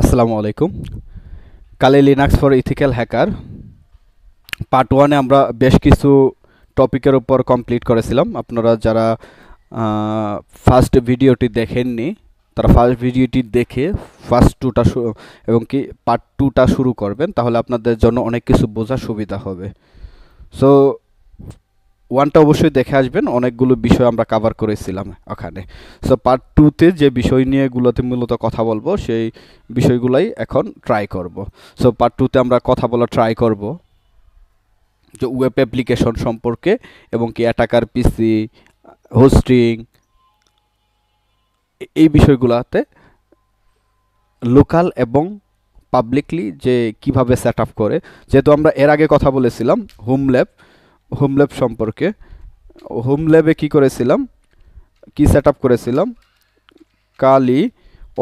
আসসালামু আলাইকুম কালে Linux for ethical hacker part ওয়ানে আমরা বেশ কিছু টপিকের উপর কমপ্লিট করেছিলাম আপনারা যারা ফার্স্ট ভিডিওটি দেখেননি তারা ফার্স্ট ভিডিওটি দেখে ফার্স্ট টুটা এবং কি পার্ট টুটা শুরু করবেন তাহলে আপনাদের জন্য অনেক কিছু বোঝা সুবিধা হবে সো ওয়ানটা অবশ্যই দেখে আসবেন অনেকগুলো বিষয় আমরা কাভার করেছিলাম ওখানে সো পার্ট টুতে যে বিষয় নিয়েগুলোতে মূলত কথা বলবো সেই বিষয়গুলাই এখন ট্রাই করব সো পার্ট টুতে আমরা কথা বলা ট্রাই করব যে ওয়েব অ্যাপ্লিকেশন সম্পর্কে এবং কি অ্যাটাকার পিসি হোস্টিং এই বিষয়গুলোতে লোকাল এবং পাবলিকলি যে কিভাবে সেট আপ করে যেহেতু আমরা এর আগে কথা বলেছিলাম হোম ল্যাব হোম ল্যাব সম্পর্কে হোম ল্যাবে কী করেছিলাম কি সেট করেছিলাম কালি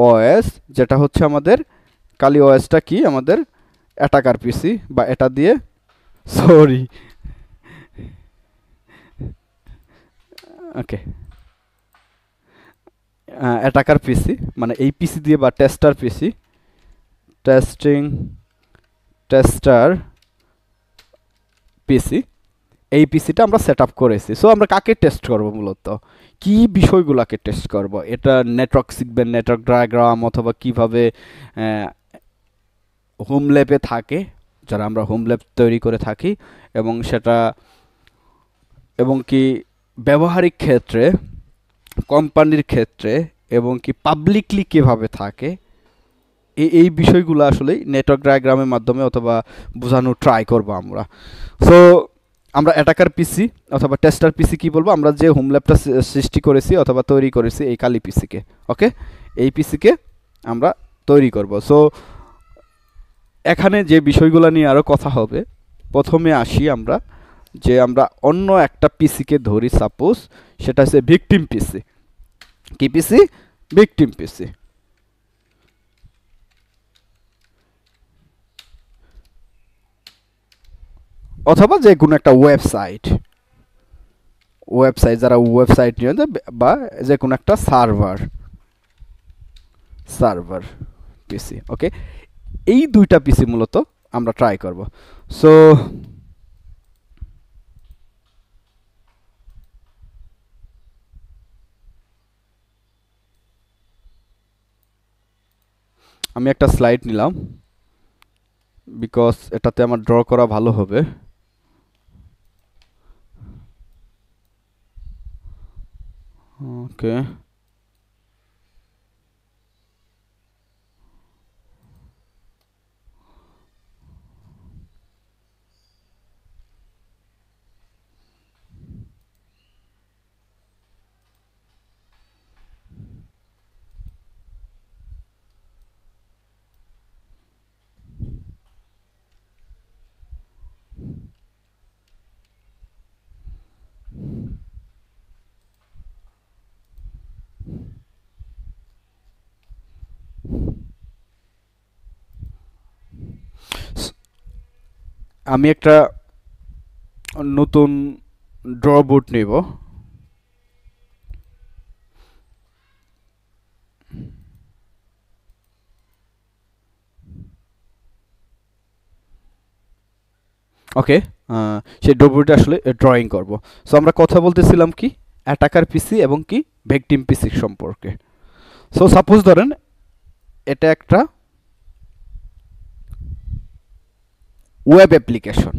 ওএস যেটা হচ্ছে আমাদের কালি ওএসটা কি আমাদের অ্যাটাকার পিসি বা এটা দিয়ে সরি ওকে অ্যাটাকার পিসি মানে এই পিসি দিয়ে বা tester PC testing tester PC এই পিসিটা আমরা সেট আপ করেছি সো আমরা কাকে টেস্ট করব মূলত কি বিষয়গুলোকে টেস্ট করব এটা নেটওয়ার্ক শিখবেন নেটওয়ার্ক ডায়াগ্রাম অথবা কিভাবে হোম ল্যাবে থাকে যারা আমরা হোম ল্যাব তৈরি করে থাকি এবং সেটা এবং কি ব্যবহারিক ক্ষেত্রে কোম্পানির ক্ষেত্রে এবং কি পাবলিকলি কিভাবে থাকে এই এই বিষয়গুলো আসলে নেটওয়ার্ক ডায়াগ্রামের মাধ্যমে অথবা বোঝানো ট্রাই করব আমরা সো আমরা অ্যাটাকার পিসি অথবা টেস্টার পিসি কি বলবো আমরা যে হোম ল্যাপটা সৃষ্টি করেছি অথবা তৈরি করেছি এই কালি পিসিকে ওকে এই পিসিকে আমরা তৈরি করব সো এখানে যে বিষয়গুলো নিয়ে আরও কথা হবে প্রথমে আসি আমরা যে আমরা অন্য একটা পিসিকে ধরি সাপোজ সেটা হচ্ছে ভিকটিম পিসি কি পিসি ভিকটিম পিসি অথবা যে কোনো একটা ওয়েবসাইট ওয়েবসাইট যারা ওয়েবসাইট নিয়ে বা যে কোনো একটা সার্ভার সার্ভার পিসি ওকে এই দুইটা পিসি মূলত আমরা ট্রাই করব সো আমি একটা স্লাইড নিলাম বিকজ এটাতে আমার ড্র করা ভালো হবে Okay. আমি একটা নতুন ড্র বোর্ড নেব ওকে সেই ড্রবোর্ডে আসলে ড্রয়িং করব সো আমরা কথা বলতেছিলাম কি অ্যাটাকার পিসি এবং কি ভেকটিম পিসি সম্পর্কে সো সাপোজ ধরেন এটা একটা ওয়েব অ্যাপ্লিকেশন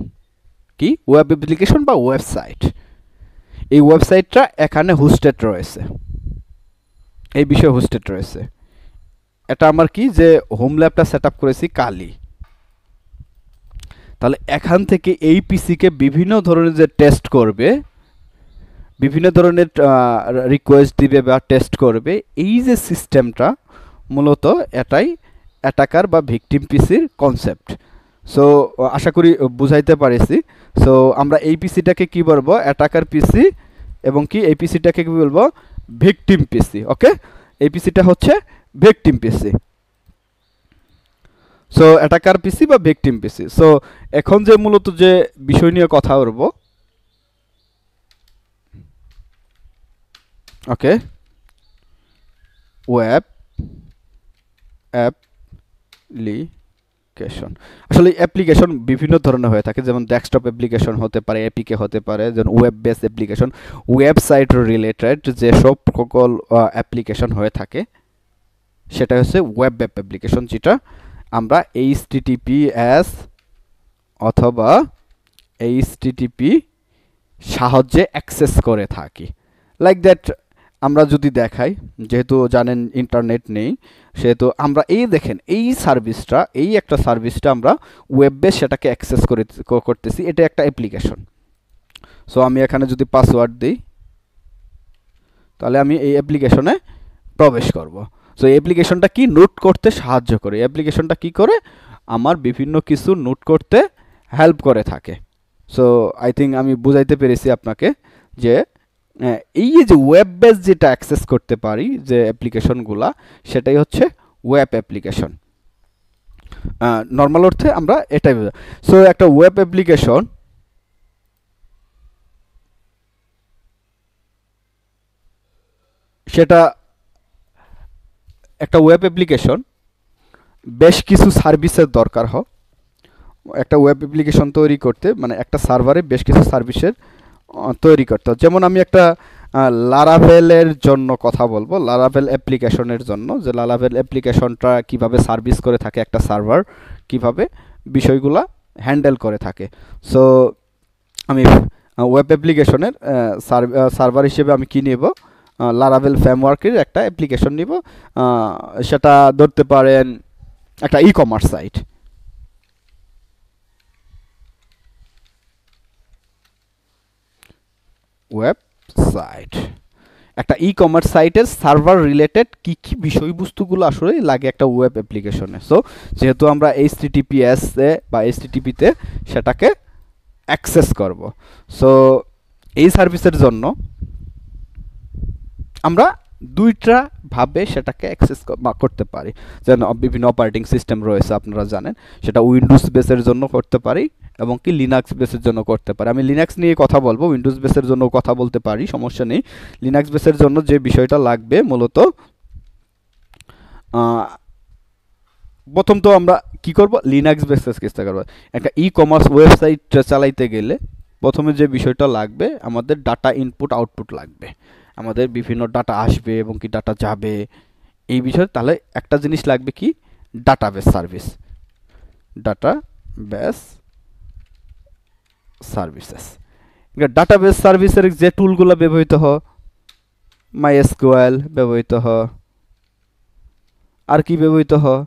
কি ওয়েব অ্যাপ্লিকেশন বা ওয়েবসাইট এই ওয়েবসাইটটা এখানে হোস্টেড রয়েছে এই বিষয়ে হোস্টেড রয়েছে এটা আমার কি যে হোম ল্যাবটা সেট আপ করেছি কালি তাহলে এখান থেকে এই পিসিকে বিভিন্ন ধরনের যে টেস্ট করবে বিভিন্ন ধরনের রিকোয়েস্ট দিবে বা টেস্ট করবে এই যে সিস্টেমটা মূলত এটাই অ্যাটাকার বা ভিকটিম পিসির কনসেপ্ট সো আশা করি বুঝাইতে পারেছি সো আমরা এই পিসিটাকে কি বলবো অ্যাটাকার পিসি এবং কি এই পিসিটাকে কী বলবো ভিকটিম পিসি ওকে এই পিসিটা হচ্ছে victim PC so attacker PC বা ভিকটিম পিসি সো এখন যে মূলত যে বিষয় নিয়ে কথা বলবো ওকে ওয়েব অ্যাপ লি অ্যাপ্লিকেশন আসলে অ্যাপ্লিকেশন বিভিন্ন ধরনের হয়ে থাকে যেমন ডেস্কটপ অ্যাপ্লিকেশন হতে পারে এপিকে হতে পারে যেমন web base application website related যেসব সকল অ্যাপ্লিকেশন হয়ে থাকে সেটা হচ্ছে ওয়েব অ্যাপ অ্যাপ্লিকেশন যেটা আমরা এইচ এস অথবা এইচ সাহায্যে অ্যাক্সেস করে থাকি লাইক দ্যাট আমরা যদি দেখাই যেহেতু জানেন ইন্টারনেট নেই সেহেতু আমরা এই দেখেন এই সার্ভিসটা এই একটা সার্ভিসটা আমরা ওয়েব বেস সেটাকে অ্যাক্সেস করে করতেছি এটা একটা অ্যাপ্লিকেশন সো আমি এখানে যদি পাসওয়ার্ড দিই তাহলে আমি এই অ্যাপ্লিকেশনে প্রবেশ করব সো অ্যাপ্লিকেশনটা কি নোট করতে সাহায্য করে অ্যাপ্লিকেশনটা কি করে আমার বিভিন্ন কিছু নোট করতে হেল্প করে থাকে সো আই থিঙ্ক আমি বুঝাইতে পেরেছি আপনাকে যে এই যে ওয়েব বেস যেটা অ্যাক্সেস করতে পারি যে অ্যাপ্লিকেশনগুলা সেটাই হচ্ছে ওয়েব অ্যাপ্লিকেশন নর্মাল অর্থে আমরা এটাই সো একটা ওয়েব অ্যাপ্লিকেশন সেটা একটা ওয়েব অ্যাপ্লিকেশন বেশ কিছু সার্ভিসের দরকার হয় একটা ওয়েব অ্যাপ্লিকেশন তৈরি করতে মানে একটা সার্ভারে বেশ কিছু সার্ভিসের তৈরি করতে যেমন আমি একটা লারাভেলের জন্য কথা বলবো লারাভেল অ্যাপ্লিকেশনের জন্য যে লারাভেল অ্যাপ্লিকেশনটা কিভাবে সার্ভিস করে থাকে একটা সার্ভার কিভাবে বিষয়গুলা হ্যান্ডেল করে থাকে সো আমি ওয়েব অ্যাপ্লিকেশনের সার্ভার হিসেবে আমি কী নেব লারাভেল ফ্রেমওয়ার্কের একটা অ্যাপ্লিকেশন নিব সেটা ধরতে পারেন একটা ই কমার্স সাইট ওয়েবসাইট একটা ই কমার্স সাইটের সার্ভার রিলেটেড কী কী বিষয়বস্তুগুলো আসলে লাগে একটা ওয়েব অ্যাপ্লিকেশনে সো যেহেতু আমরা এইচ এ বা এইচ টিটিপিতে সেটাকে অ্যাক্সেস করব সো এই সার্ভিসের জন্য আমরা দুইটা ভাবে সেটাকে অ্যাক্সেস করতে পারি যেন বিভিন্ন অপারেটিং সিস্টেম রয়েছে আপনারা জানেন সেটা উইন্ডোজ বেসের জন্য করতে পারি এবং কি লিনাক্স বেসের জন্য করতে পারি আমি লিনাক্স নিয়ে কথা বলবো উইন্ডোজ বেসের জন্য কথা বলতে পারি সমস্যা নেই লিনাক্স বেসের জন্য যে বিষয়টা লাগবে মূলত প্রথম তো আমরা কি করব লিনাক্স বেসেস চেষ্টা করবো একটা ই কমার্স ওয়েবসাইট চালাইতে গেলে প্রথমে যে বিষয়টা লাগবে আমাদের ডাটা ইনপুট আউটপুট লাগবে আমাদের বিভিন্ন ডাটা আসবে এবং কি ডাটা যাবে এই বিষয়ে তাহলে একটা জিনিস লাগবে কি database service database services database সার্ভিসের যে টুলগুলো ব্যবহৃত হয় মাইএসকিউএল ব্যবহৃত হয় আর কি ব্যবহৃত হয়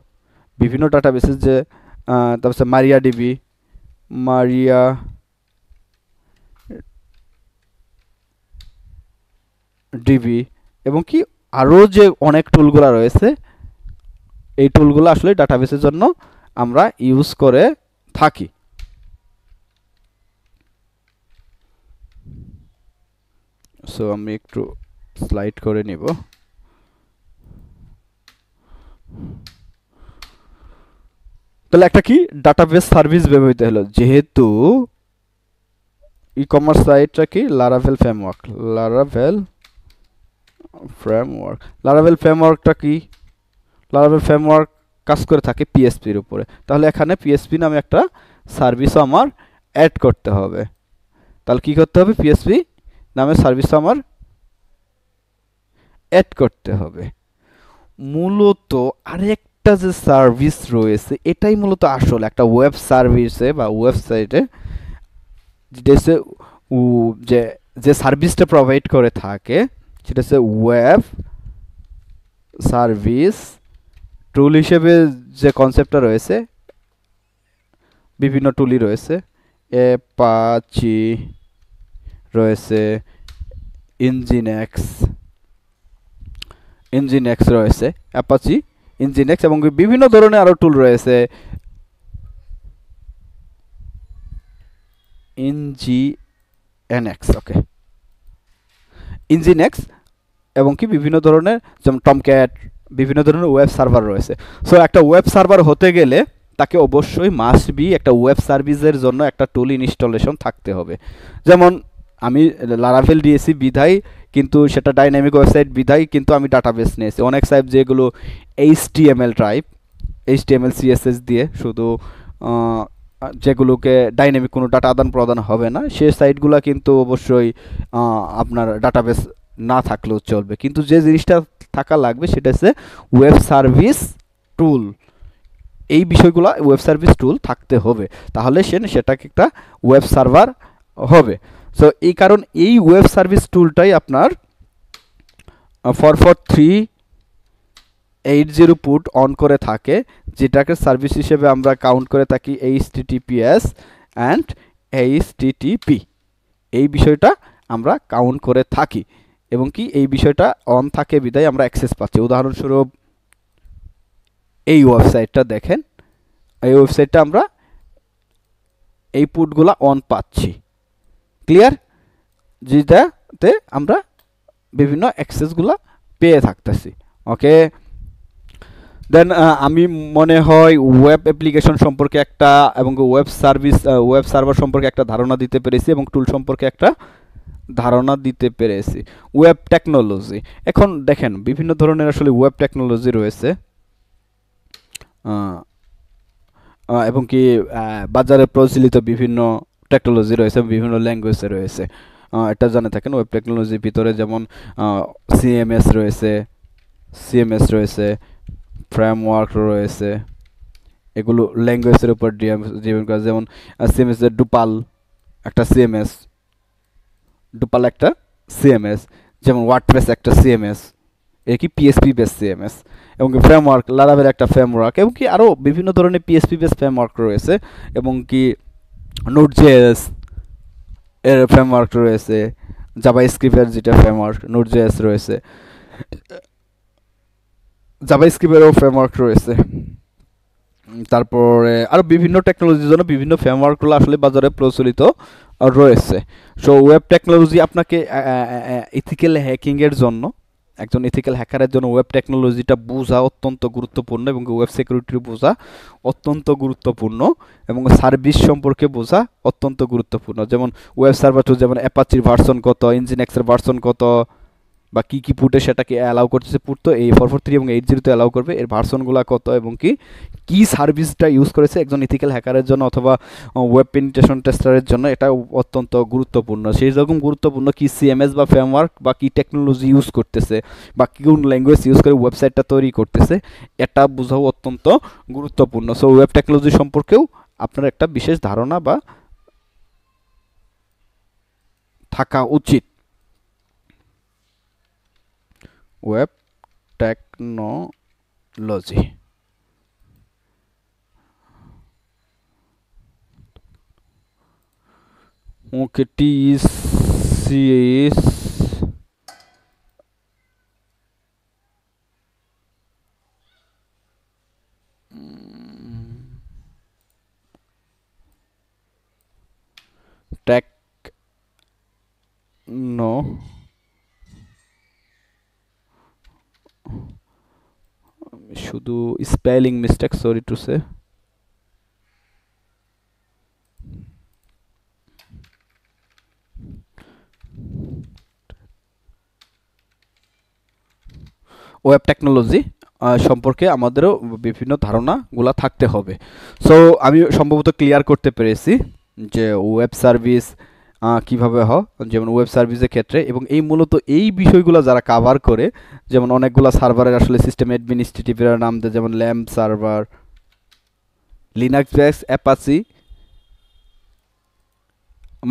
বিভিন্ন ডাটা বেসের যে তারপর মারিয়া ডিবি মারিয়া ডিবি এবং কি আরও যে অনেক টুলগুলো রয়েছে এই টুলগুলো আসলে ডাটাবেসের জন্য আমরা ইউজ করে থাকি সো আমি একটু স্লাইড করে নিব তাহলে একটা কি ডাটাবেস সার্ভিস ব্যবহৃত হলো যেহেতু ই কমার্স সাইটটা কি Laravel framework Laravel framework Laravel ফ্রেমওয়ার্কটা কি লারাভেল ফ্রেমওয়ার্ক কাজ করে থাকে পিএসপির উপরে তাহলে এখানে পিএসপি নামে একটা সার্ভিসও আমার অ্যাড করতে হবে তাহলে কি করতে হবে পিএসপি নামে সার্ভিস আমার অ্যাড করতে হবে মূলত আরেকটা যে সার্ভিস রয়েছে এটাই মূলত আসল একটা ওয়েব সার্ভিসে বা ওয়েবসাইটে যে যে সার্ভিসটা প্রোভাইড করে থাকে সেটা হচ্ছে ওয়েব সার্ভিস টুল হিসেবে যে কনসেপ্টটা রয়েছে বিভিন্ন টুলই রয়েছে অ্যাপাচি রয়েছে ইঞ্জিনেক্স ইঞ্জিনেক্স রয়েছে অ্যাপাচি ইঞ্জিনেক্স এবং বিভিন্ন ধরনের আরও টুল রয়েছে ইঞ্জি এনএক্স ওকে ইঞ্জিনেক্স এবং কি বিভিন্ন ধরনের যেমন টমক্যাট বিভিন্ন ধরনের ওয়েব সার্ভার রয়েছে সো একটা ওয়েব সার্ভার হতে গেলে তাকে অবশ্যই মাস্ট বি একটা ওয়েব সার্ভিসের জন্য একটা টুল ইনস্টলেশন থাকতে হবে যেমন আমি লারাভেল দিয়েছি বিধাই কিন্তু সেটা ডাইনামিক ওয়েবসাইট বিধাই কিন্তু আমি ডাটাবেস নিয়েছি অনেক সাইব যেগুলো H T M L H T M L CSS দিয়ে শুধু যেগুলোকে ডাইনামিক কোনো ডাটা আদান প্রদান হবে না সে সাইটগুলো কিন্তু অবশ্যই আপনার ডাটাবেস না থাকলেও চলবে কিন্তু যে জিনিসটা থাকা লাগবে সেটা হচ্ছে ওয়েব সার্ভিস টুল এই বিষয়গুলো ওয়েব সার্ভিস টুল থাকতে হবে তাহলে সে সেটাকে একটা ওয়েব সার্ভার হবে সো এই কারণ এই ওয়েব সার্ভিস টুলটাই আপনার four four three eight zero put on করে থাকে যেটাকে সার্ভিস হিসেবে আমরা কাউন্ট করে থাকি H TTPS and H TTP এই বিষয়টা আমরা কাউন্ট করে থাকি এবং কি এই বিষয়টা অন থাকে বিদায় আমরা অ্যাক্সেস পাচ্ছি উদাহরণস্বরূপ এই ওয়েবসাইটটা দেখেন এই ওয়েবসাইটটা আমরা এই পুটগুলা অন পাচ্ছি ক্লিয়ার যেটাতে আমরা বিভিন্ন অ্যাক্সেসগুলো পেয়ে থাকতেছি ওকে দেন আমি মনে হয় ওয়েব অ্যাপ্লিকেশন সম্পর্কে একটা এবং ওয়েব সার্ভিস ওয়েব সার্ভার সম্পর্কে একটা ধারণা দিতে পেরেছি এবং টুল সম্পর্কে একটা ধারণা দিতে পেরেছি ওয়েব টেকনোলজি এখন দেখেন বিভিন্ন ধরনের আসলে ওয়েব টেকনোলজি রয়েছে এবং কি বাজারে প্রচলিত বিভিন্ন টেকনোলজি রয়েছে বিভিন্ন ল্যাঙ্গুয়েজে রয়েছে এটা জানে থাকেন ওয়েব টেকনোলজির ভিতরে যেমন সিএমএস রয়েছে সিএমএস রয়েছে ফ্রেমওয়ার্ক রয়েছে এগুলো ল্যাঙ্গুয়েজের উপর ডিএম যেমন সিএমএস ডুপাল একটা সিএমএস ডুপাল একটা সিএমএস যেমন ওয়ার্ডপ্রেস একটা সিএমএস কি পিএসপি বেস সিএমএস এবং কি ফ্রেমওয়ার্ক লারাভেল একটা ফ্রেমওয়ার্ক এবং কি আরও বিভিন্ন ধরনের পিএসপি বেস ফ্রেমওয়ার্ক রয়েছে এবং কি নোট জেএস এর ফ্রেমওয়ার্ক রয়েছে জাবা স্ক্রিপের যেটা ফ্রেমওয়ার্ক নোট জেএস রয়েছে জাবা স্ক্রিপেরও ফ্রেমওয়ার্ক রয়েছে তারপরে আরও বিভিন্ন টেকনোলজির জন্য বিভিন্ন ফ্রেমওয়ার্কগুলো আসলে বাজারে প্রচলিত রয়েছে সো ওয়েব টেকনোলজি আপনাকে ইথিক্যাল হ্যাকিংয়ের জন্য একজন ইথিক্যাল হ্যাকারের জন্য ওয়েব টেকনোলজিটা বোঝা অত্যন্ত গুরুত্বপূর্ণ এবং ওয়েব সিকিউরিটি বোঝা অত্যন্ত গুরুত্বপূর্ণ এবং সার্ভিস সম্পর্কে বোঝা অত্যন্ত গুরুত্বপূর্ণ যেমন ওয়েব সার্ভার যেমন অ্যাপাচির ভার্সন কত ইঞ্জিন ভার্সন কত বা কী কী পুটে সেটাকে অ্যালাউ করতেছে পুট তো এই ফোর ফোর থ্রি এবং এইট জিরোতে অ্যালাউ করবে এর ভার্সনগুলো কত এবং কি কী সার্ভিসটা ইউজ করেছে একজন ইথিক্যাল হ্যাকারের জন্য অথবা ওয়েব পেন্টেশন টেস্টারের জন্য এটা অত্যন্ত গুরুত্বপূর্ণ সেই রকম গুরুত্বপূর্ণ কী সিএমএস বা ফ্রেমওয়ার্ক বা কী টেকনোলজি ইউজ করতেছে বা কোন ল্যাঙ্গুয়েজ ইউজ করে ওয়েবসাইটটা তৈরি করতেছে এটা বোঝাও অত্যন্ত গুরুত্বপূর্ণ সো ওয়েব টেকনোলজি সম্পর্কেও আপনার একটা বিশেষ ধারণা বা থাকা উচিত web technology okay TCS techno শুধু spelling mistake sorry to say web technology সম্পর্কে আমাদেরও বিভিন্ন ধারণাগুলো থাকতে হবে সো আমি সম্ভবত ক্লিয়ার করতে পেরেছি যে ওয়েব সার্ভিস কিভাবে হ যেমন ওয়েব সার্ভিসের ক্ষেত্রে এবং এই মূলত এই বিষয়গুলো যারা কাভার করে যেমন অনেকগুলো সার্ভারের আসলে সিস্টেম অ্যাডমিনিস্ট্রেটিভের নাম দেয় যেমন ল্যাম্প সার্ভার লিনাক্স ব্যাক্স অ্যাপাসি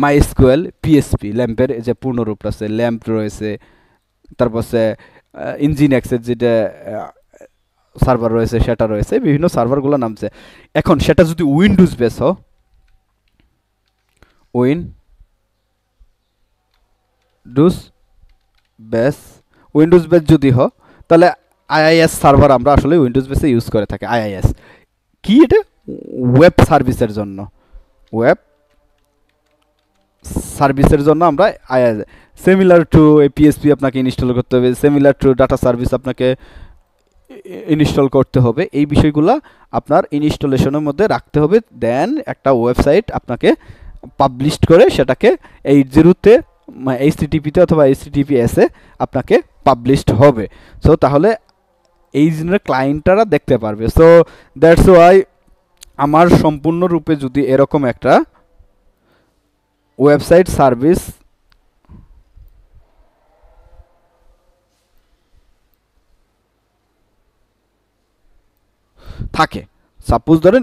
মাইস্কুয়েল পিএসপি ল্যাম্পের যে পূর্ণরূপ আছে ল্যাম্প রয়েছে তারপর সে ইঞ্জিন অ্যাক্সের যেটা সার্ভার রয়েছে সেটা রয়েছে বিভিন্ন সার্ভারগুলো নামছে এখন সেটা যদি উইন্ডোজ বেস হ Windows base Windows base যদি হ তাহলে আইআইএস সার্ভার আমরা আসলে উইন্ডোজ বেসে ইউজ করে থাকি আইআইএস কি এটা ওয়েব সার্ভিসের জন্য ওয়েব সার্ভিসের জন্য আমরা আইআইএস সিমিলার টু এই পিএসপি আপনাকে ইনস্টল করতে হবে সিমিলার টু ডাটা সার্ভিস আপনাকে ইনস্টল করতে হবে এই বিষয়গুলো আপনার ইনস্টলেশনের মধ্যে রাখতে হবে দেন একটা ওয়েবসাইট আপনাকে পাবলিশ করে সেটাকে এইট জিরোতে এইচটিটিপিতে মানে অথবা এইচটিটিপিএসে আপনাকে পাবলিশড হবে সো তাহলে এই জন্য ক্লায়েন্টরা দেখতে পারবে সো দ্যাটস ওয়াই আমার সম্পূর্ণরূপে যদি এরকম একটা ওয়েবসাইট সার্ভিস থাকে সাপোজ ধরেন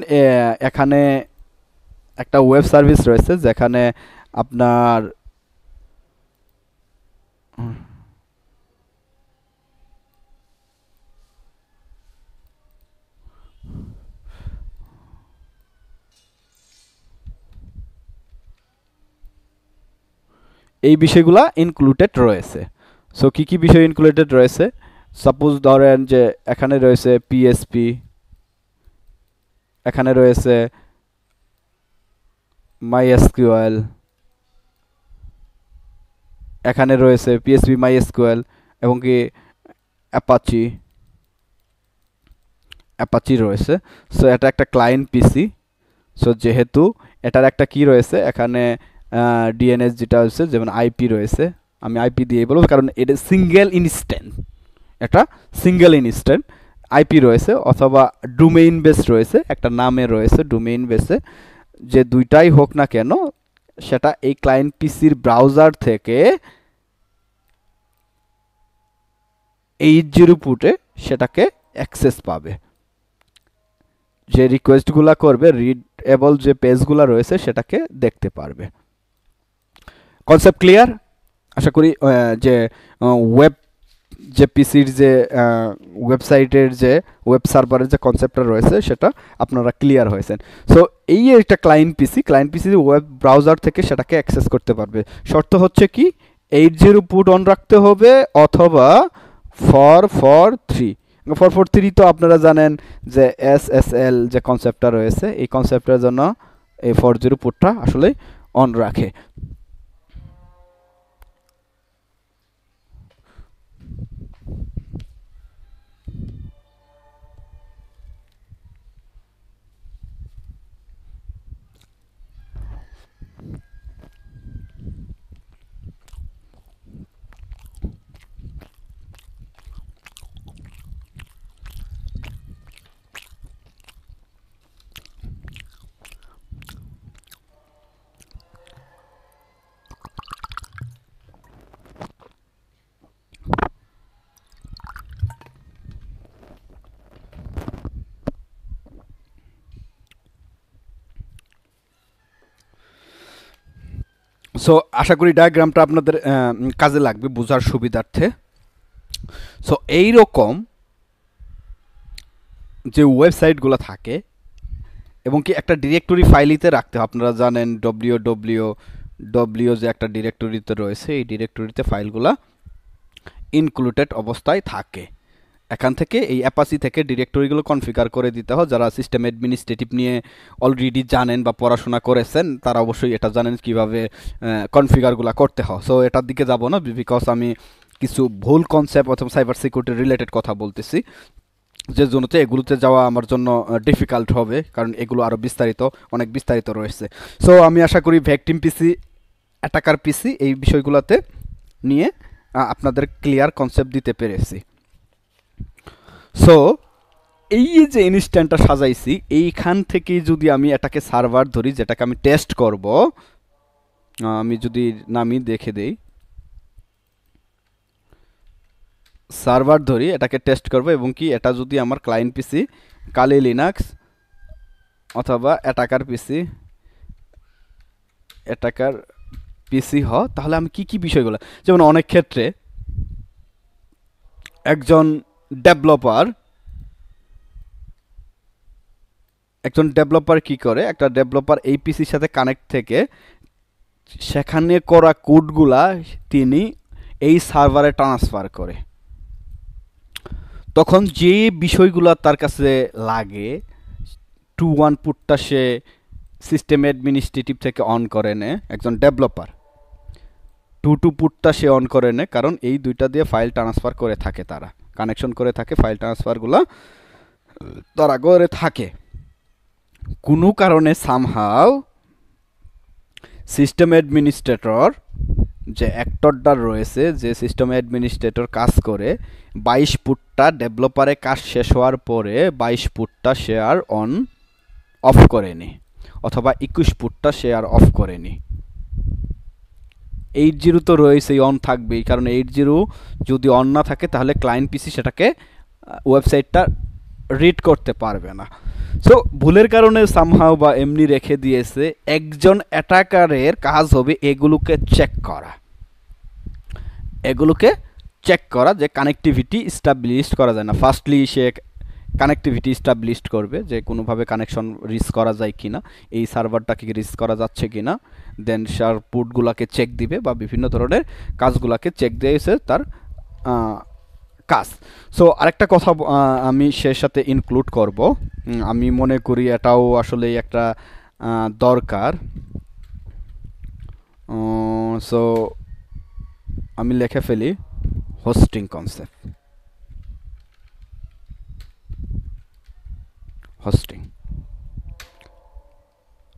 এখানে একটা ওয়েব সার্ভিস রয়েছে যেখানে আপনার এই বিষয়গুলা ইনক্লুডেড রয়েছে সো কি কি বিষয় ইনক্লুডেড রয়েছে সাপোজ ধরেন যে এখানে রয়েছে পিএসপি এখানে রয়েছে মাই এসকিউএল এখানে রয়েছে পিএসবি মাই এসকুয়েল এবং কি অ্যাপাচি অ্যাপাচি রয়েছে সো এটা একটা ক্লায়েন্ট পিসি সো যেহেতু এটার একটা কি রয়েছে এখানে ডিএনএস যেটা হয়েছে যেমন আইপি রয়েছে আমি আইপি দিয়ে বলব কারণ এটা সিঙ্গেল ইনস্ট্যান্ট এটা সিঙ্গেল ইনস্ট্যান্ট আইপি রয়েছে অথবা ডোমেইন বেস রয়েছে একটা নামে রয়েছে ডোমেইন বেসে যে দুইটাই হোক না কেন সেটা এই ক্লায়েন্ট পিসির ব্রাউজার থেকে এইট জিরো পুটে সেটাকে অ্যাক্সেস পাবে যে রিকোয়েস্টগুলো করবে রিডেবল যে পেজগুলো রয়েছে সেটাকে দেখতে পারবে কনসেপ্ট ক্লিয়ার আশা করি যে ওয়েব যে পিসির যে ওয়েবসাইটের যে ওয়েব সার্ভারের যে কনসেপ্টটা রয়েছে সেটা আপনারা ক্লিয়ার হয়েছেন সো এই একটা client PC client PC web browser থেকে সেটাকে অ্যাক্সেস করতে পারবে শর্ত হচ্ছে কি এইট জিরো পুট অন রাখতে হবে অথবা four four three four four three তো আপনারা জানেন যে এস এস এল যে কনসেপ্টটা রয়েছে এই কনসেপ্টের জন্য এই ফর জিরো পুটটা আসলে অন রাখে সো আশা করি ডায়াগ্রামটা আপনাদের কাজে লাগবে বোঝার সুবিধার্থে সো এই রকম যে ওয়েবসাইটগুলো থাকে এবং কি একটা ডিরেক্টরি ফাইলিতে রাখতে হবে আপনারা জানেন ডব্লিউ ডব্লিউ ডব্লিউ যে একটা ডিরেক্টরিতে রয়েছে এই ডিরেক্টরিতে ফাইলগুলো ইনক্লুডেড অবস্থায় থাকে এখান থেকে এই অ্যাপাসি থেকে ডিরেক্টরিগুলো কনফিগার করে দিতে হয় যারা সিস্টেম অ্যাডমিনিস্ট্রেটিভ নিয়ে অলরেডি জানেন বা পড়াশোনা করেছেন তারা অবশ্যই এটা জানেন কিভাবে কনফিগারগুলো করতে হয় সো এটার দিকে যাব না বিকজ আমি কিছু ভুল কনসেপ্ট অথবা সাইবার সিকিউরিটি রিলেটেড কথা বলতেছি যে জন্যতে এগুলোতে যাওয়া আমার জন্য ডিফিকাল্ট হবে কারণ এগুলো আরও বিস্তারিত অনেক বিস্তারিত রয়েছে সো আমি আশা করি ভ্যাকটিম পিসি অ্যাটাকার পিসি এই বিষয়গুলোতে নিয়ে আপনাদের ক্লিয়ার কনসেপ্ট দিতে পেরেছি সো এই যে ইনস্ট্যান্টটা সাজাইছি এইখান থেকে যদি আমি এটাকে সার্ভার ধরি যেটাকে আমি টেস্ট করব আমি যদি নামি দেখে দেই সার্ভার ধরি এটাকে টেস্ট করব এবং কি এটা যদি আমার ক্লায়েন্ট পিসি কালি লিনাক্স অথবা অ্যাটাকার পিসি অ্যাটাকার পিসি হ তাহলে আমি কি কি বিষয়গুলো যেমন অনেক ক্ষেত্রে একজন ডেভেলপার একজন ডেভেলপার কি করে একটা ডেভেলপার এই পিসির সাথে কানেক্ট থেকে সেখানে করা কোডগুলা তিনি এই সার্ভারে ট্রান্সফার করে তখন যে বিষয়গুলো তার কাছে লাগে টু ওয়ান পুটটা সে সিস্টেম অ্যাডমিনিস্ট্রেটিভ থেকে অন করে নে একজন ডেভেলপার টু টু পুটটা সে অন করে নে কারণ এই দুইটা দিয়ে ফাইল ট্রান্সফার করে থাকে তারা কানেকশন করে থাকে ফাইল ট্রান্সফারগুলো তারা করে থাকে কোনো কারণে সামহাও সিস্টেম অ্যাডমিনিস্ট্রেটর যে অ্যাক্টরডার রয়েছে যে সিস্টেম অ্যাডমিনিস্ট্রেটর কাজ করে বাইশ ফুটটা ডেভেলপারে কাজ শেষ হওয়ার পরে বাইশ ফুটটা শেয়ার অন অফ করেনি অথবা একুশ ফুটটা শেয়ার অফ করেনি এইট জিরো তো রয়েছেই অন থাকবেই কারণ এইট জিরো যদি অন না থাকে তাহলে ক্লায়েন্ট পিসি সেটাকে ওয়েবসাইটটা রিড করতে পারবে না সো ভুলের কারণে সামহাও বা এমনি রেখে দিয়েছে একজন অ্যাটাকারের কাজ হবে এগুলোকে চেক করা এগুলোকে চেক করা যে কানেকটিভিটি স্টাবলিশ করা যায় না ফার্স্টলি সে কানেক্টিভিটি স্টাবলিশ করবে যে কোনোভাবে কানেকশন রিস্ক করা যায় কি না এই সার্ভারটাকে রিস্ক করা যাচ্ছে কি না দেন সার পুটগুলাকে চেক দিবে বা বিভিন্ন ধরনের কাজগুলাকে চেক দিয়েছে তার কাজ সো আরেকটা কথা আমি সের সাথে ইনক্লুড করব আমি মনে করি এটাও আসলে একটা দরকার সো আমি লেখে ফেলি হোস্টিং কনসেপ্ট হোস্টিং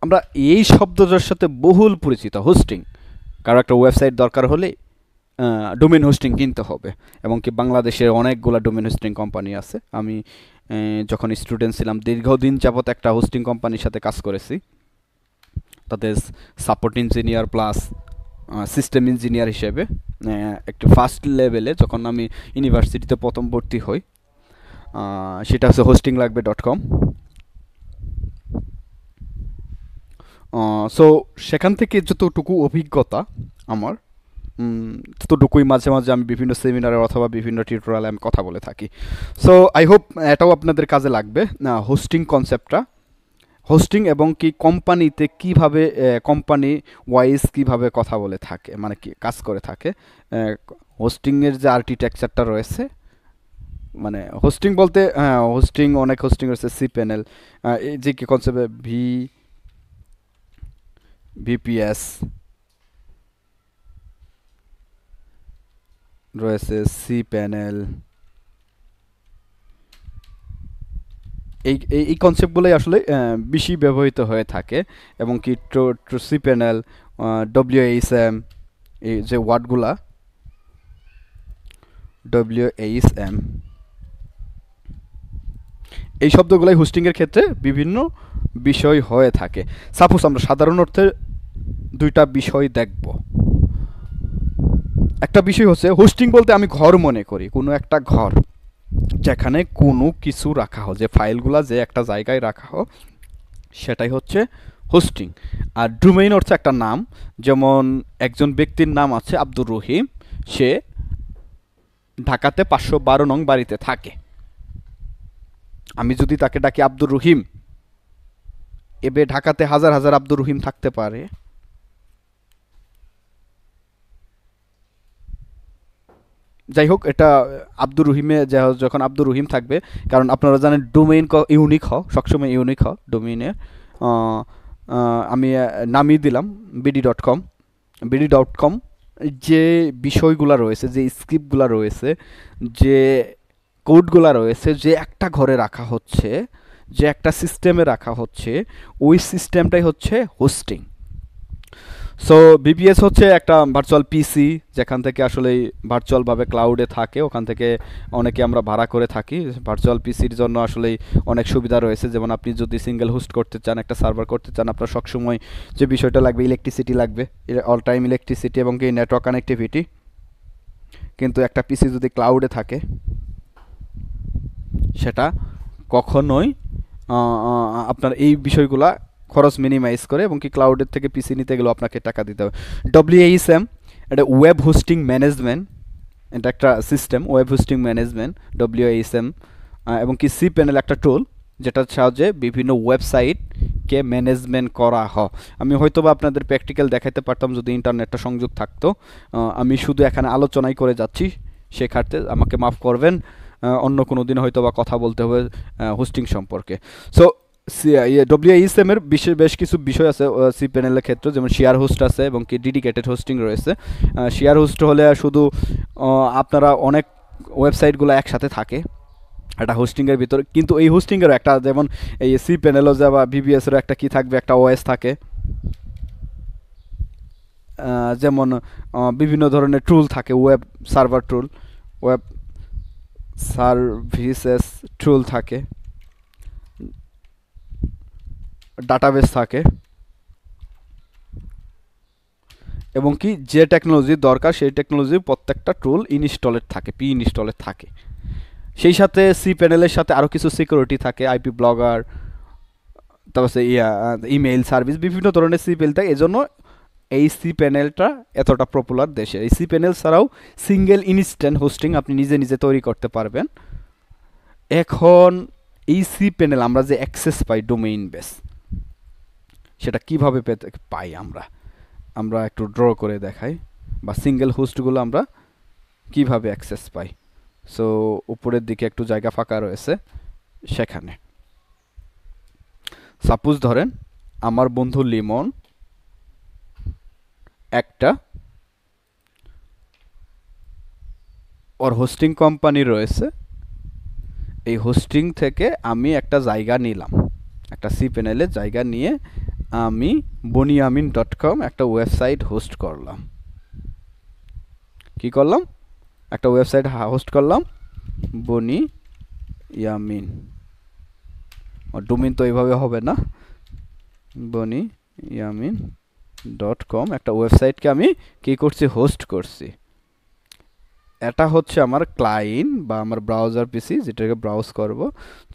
আমরা এই শব্দটার সাথে বহুল পরিচিত হোস্টিং কারো একটা ওয়েবসাইট দরকার হলে ডোমেন হোস্টিং কিনতে হবে এবং কি বাংলাদেশের অনেকগুলো ডোমেন হোস্টিং কোম্পানি আছে আমি যখন স্টুডেন্ট ছিলাম দীর্ঘদিন যাবত একটা হোস্টিং কোম্পানির সাথে কাজ করেছি তাদের support engineer plus system engineer হিসেবে একটি ফার্স্ট লেভেলে যখন আমি ইউনিভার্সিটিতে প্রথম ভর্তি হই সেটা হচ্ছে হোস্টিং লাগবে ডট কম সো সেখান থেকে যতটুকু অভিজ্ঞতা আমার ততটুকুই মাঝে মাঝে আমি বিভিন্ন সেমিনারে অথবা বিভিন্ন টিউটোরিয়ালে আমি কথা বলে থাকি সো আই হোপ এটাও আপনাদের কাজে লাগবে হোস্টিং কনসেপ্টটা হোস্টিং এবং কি কোম্পানিতে কিভাবে কোম্পানি ওয়াইজ কিভাবে কথা বলে থাকে মানে কি কাজ করে থাকে হোস্টিংয়ের যে আর্কিটেকচারটা রয়েছে মানে হোস্টিং বলতে হ্যাঁ হোস্টিং অনেক হোস্টিং রয়েছে সি প্যানেল এই যে কি কনসেপ্টে ভি ভিপিএস রয়েছে সি প্যানেল এই এই কনসেপ্টগুলোই আসলে বেশি ব্যবহৃত হয়ে থাকে এবং কি ট্রো সি প্যানেল এইচ এম এই যে ওয়ার্ডগুলা এইচ এম এই শব্দগুলাই হোস্টিংয়ের ক্ষেত্রে বিভিন্ন বিষয় হয়ে থাকে সাপোজ আমরা সাধারণ অর্থে দুইটা বিষয় দেখব একটা বিষয় হচ্ছে হোস্টিং বলতে আমি ঘর মনে করি কোনো একটা ঘর যেখানে কোনো কিছু রাখা হয় যে ফাইলগুলা যে একটা জায়গায় রাখা হয় সেটাই হচ্ছে হোস্টিং আর ডোমেইন অর্থে একটা নাম যেমন একজন ব্যক্তির নাম আছে আব্দুর রহিম সে ঢাকাতে পাঁচশো বারো নং বাড়িতে থাকে আমি যদি তাকে ডাকি আব্দুর রহিম এবে ঢাকাতে হাজার হাজার আব্দুর রহিম থাকতে পারে যাই হোক এটা আব্দুর রহিমে যখন আব্দুর রহিম থাকবে কারণ আপনারা জানেন ডোমেইন ইউনিক হ সবসময় ইউনিক হ ডোমেইনে আমি নামই দিলাম BD dot com BD dot com যে বিষয়গুলো রয়েছে যে স্ক্রিপ্টগুলো রয়েছে যে কোডগুলো রয়েছে যে একটা ঘরে রাখা হচ্ছে যে একটা সিস্টেমে রাখা হচ্ছে ওই সিস্টেমটাই হচ্ছে হোস্টিং সো বিবিএস হচ্ছে একটা ভার্চুয়াল পিসি যেখান থেকে আসলে ভার্চুয়ালভাবে ক্লাউডে থাকে ওখান থেকে অনেকে আমরা ভাড়া করে থাকি ভার্চুয়াল পিসির জন্য আসলে অনেক সুবিধা রয়েছে যেমন আপনি যদি সিঙ্গেল হোস্ট করতে চান একটা সার্ভার করতে চান আপনার সবসময় যে বিষয়টা লাগবে ইলেকট্রিসিটি লাগবে অল টাইম ইলেকট্রিসিটি এবং কি নেটওয়ার্ক কানেক্টিভিটি কিন্তু একটা পিসি যদি ক্লাউডে থাকে সেটা কখনোই আপনার এই বিষয়গুলা খরচ মিনিমাইজ করে এবং কি ক্লাউডের থেকে পিসি নিতে গেলেও আপনাকে টাকা দিতে হবে ডব্লিউএইসএম এটা ওয়েব হোস্টিং ম্যানেজমেন্ট এটা একটা system web hosting management WHM এবং কি সি প্যানেল একটা টুল যেটার সাহায্যে বিভিন্ন ওয়েবসাইটকে ম্যানেজমেন্ট করা হয় আমি হয়তো বা আপনাদের প্র্যাকটিক্যাল দেখাতে পারতাম যদি ইন্টারনেটটা সংযোগ থাকতো আমি শুধু এখানে আলোচনাই করে যাচ্ছি শেখার্থে আমাকে মাফ করবেন অন্য কোনো দিন হয়তো বা কথা বলতে হবে হোস্টিং সম্পর্কে সো ইসএমের বিশেষ বেশ কিছু বিষয় আছে সি প্যানেলের ক্ষেত্রে যেমন শেয়ার হোস্ট আছে এবং কি ডেডিকেটেড হোস্টিং রয়েছে শেয়ার হোস্ট হলে শুধু আপনারা অনেক ওয়েবসাইটগুলো একসাথে থাকে একটা হোস্টিংয়ের ভিতরে কিন্তু এই হোস্টিংয়েরও একটা যেমন এই সি প্যানেলও যা বা বিবিএসেরও একটা কী থাকবে একটা ওএস থাকে যেমন বিভিন্ন ধরনের টুল থাকে web server tool web services tool থাকে ডাটাবেস থাকে এবং কি যে টেকনোলজি দরকার সেই টেকনোলজির প্রত্যেকটা টুল ইনস্টলেড থাকে পি ইনস্টলেড থাকে সেই সাথে সি প্যানেলের সাথে আরও কিছু সিকিউরিটি থাকে আইপি ব্লগার তারপর ইয়া ইমেইল সার্ভিস বিভিন্ন ধরনের সি প্যানেল থাকে এজন্য এই সি প্যানেলটা এতটা পপুলার দেশে এই সি প্যানেল ছাড়াও সিঙ্গেল ইনস্ট্যান্ট হোস্টিং আপনি নিজে নিজে তৈরি করতে পারবেন এখন এই সি প্যানেল আমরা যে অ্যাক্সেস পাই ডোমেইন বেস সেটা কিভাবে পেতে পাই আমরা আমরা একটু ড্র করে দেখাই বা সিঙ্গেল হোস্টগুলো আমরা কিভাবে অ্যাক্সেস পাই সো উপরের দিকে একটু জায়গা ফাঁকা রয়েছে সেখানে সাপোজ ধরেন আমার বন্ধু লিমন একটা ওর হোস্টিং কোম্পানি রয়েছে এই হোস্টিং থেকে আমি একটা জায়গা নিলাম একটা সি প্যানেলের জায়গা নিয়ে আমি বনিয়ামিন ডট কম একটা ওয়েবসাইট হোস্ট করলাম কি করলাম একটা ওয়েবসাইট হোস্ট করলাম বনি ইয়ামিন ডোমিন তো এইভাবে হবে না বনি ইয়ামিন ডট কম একটা ওয়েবসাইটকে আমি কি করছি হোস্ট করছি এটা হচ্ছে আমার ক্লায়েন্ট বা আমার ব্রাউজার পিসি যেটাকে ব্রাউজ করব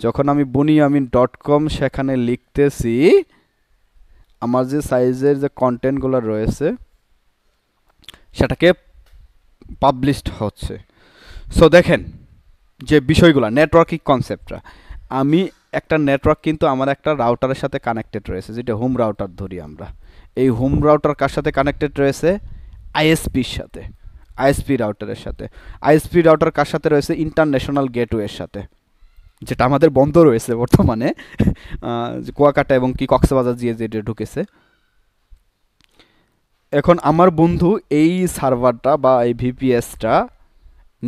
যখন আমি বুনি আমি ডট কম সেখানে লিখতেছি আমার যে সাইজের যে কন্টেন্টগুলো রয়েছে সেটাকে পাবলিশড হচ্ছে সো দেখেন যে বিষয়গুলো নেটওয়ার্কিং কনসেপ্টটা আমি একটা নেটওয়ার্ক কিন্তু আমার একটা রাউটারের সাথে কানেক্টেড রয়েছে যেটা হোম রাউটার ধরি আমরা এই হোম রাউটার কার সাথে কানেক্টেড রয়েছে আইএসপির সাথে আইএসপি রাউটারের সাথে আইএসপি রাউটার কার সাথে রয়েছে ইন্টারন্যাশনাল গেটওয়ের সাথে যেটা আমাদের বন্ধ রয়েছে বর্তমানে কুয়াকাটা এবং কি কক্সবাজার দিয়ে যেটা ঢুকেছে এখন আমার বন্ধু এই সার্ভারটা বা এই ভিপিএসটা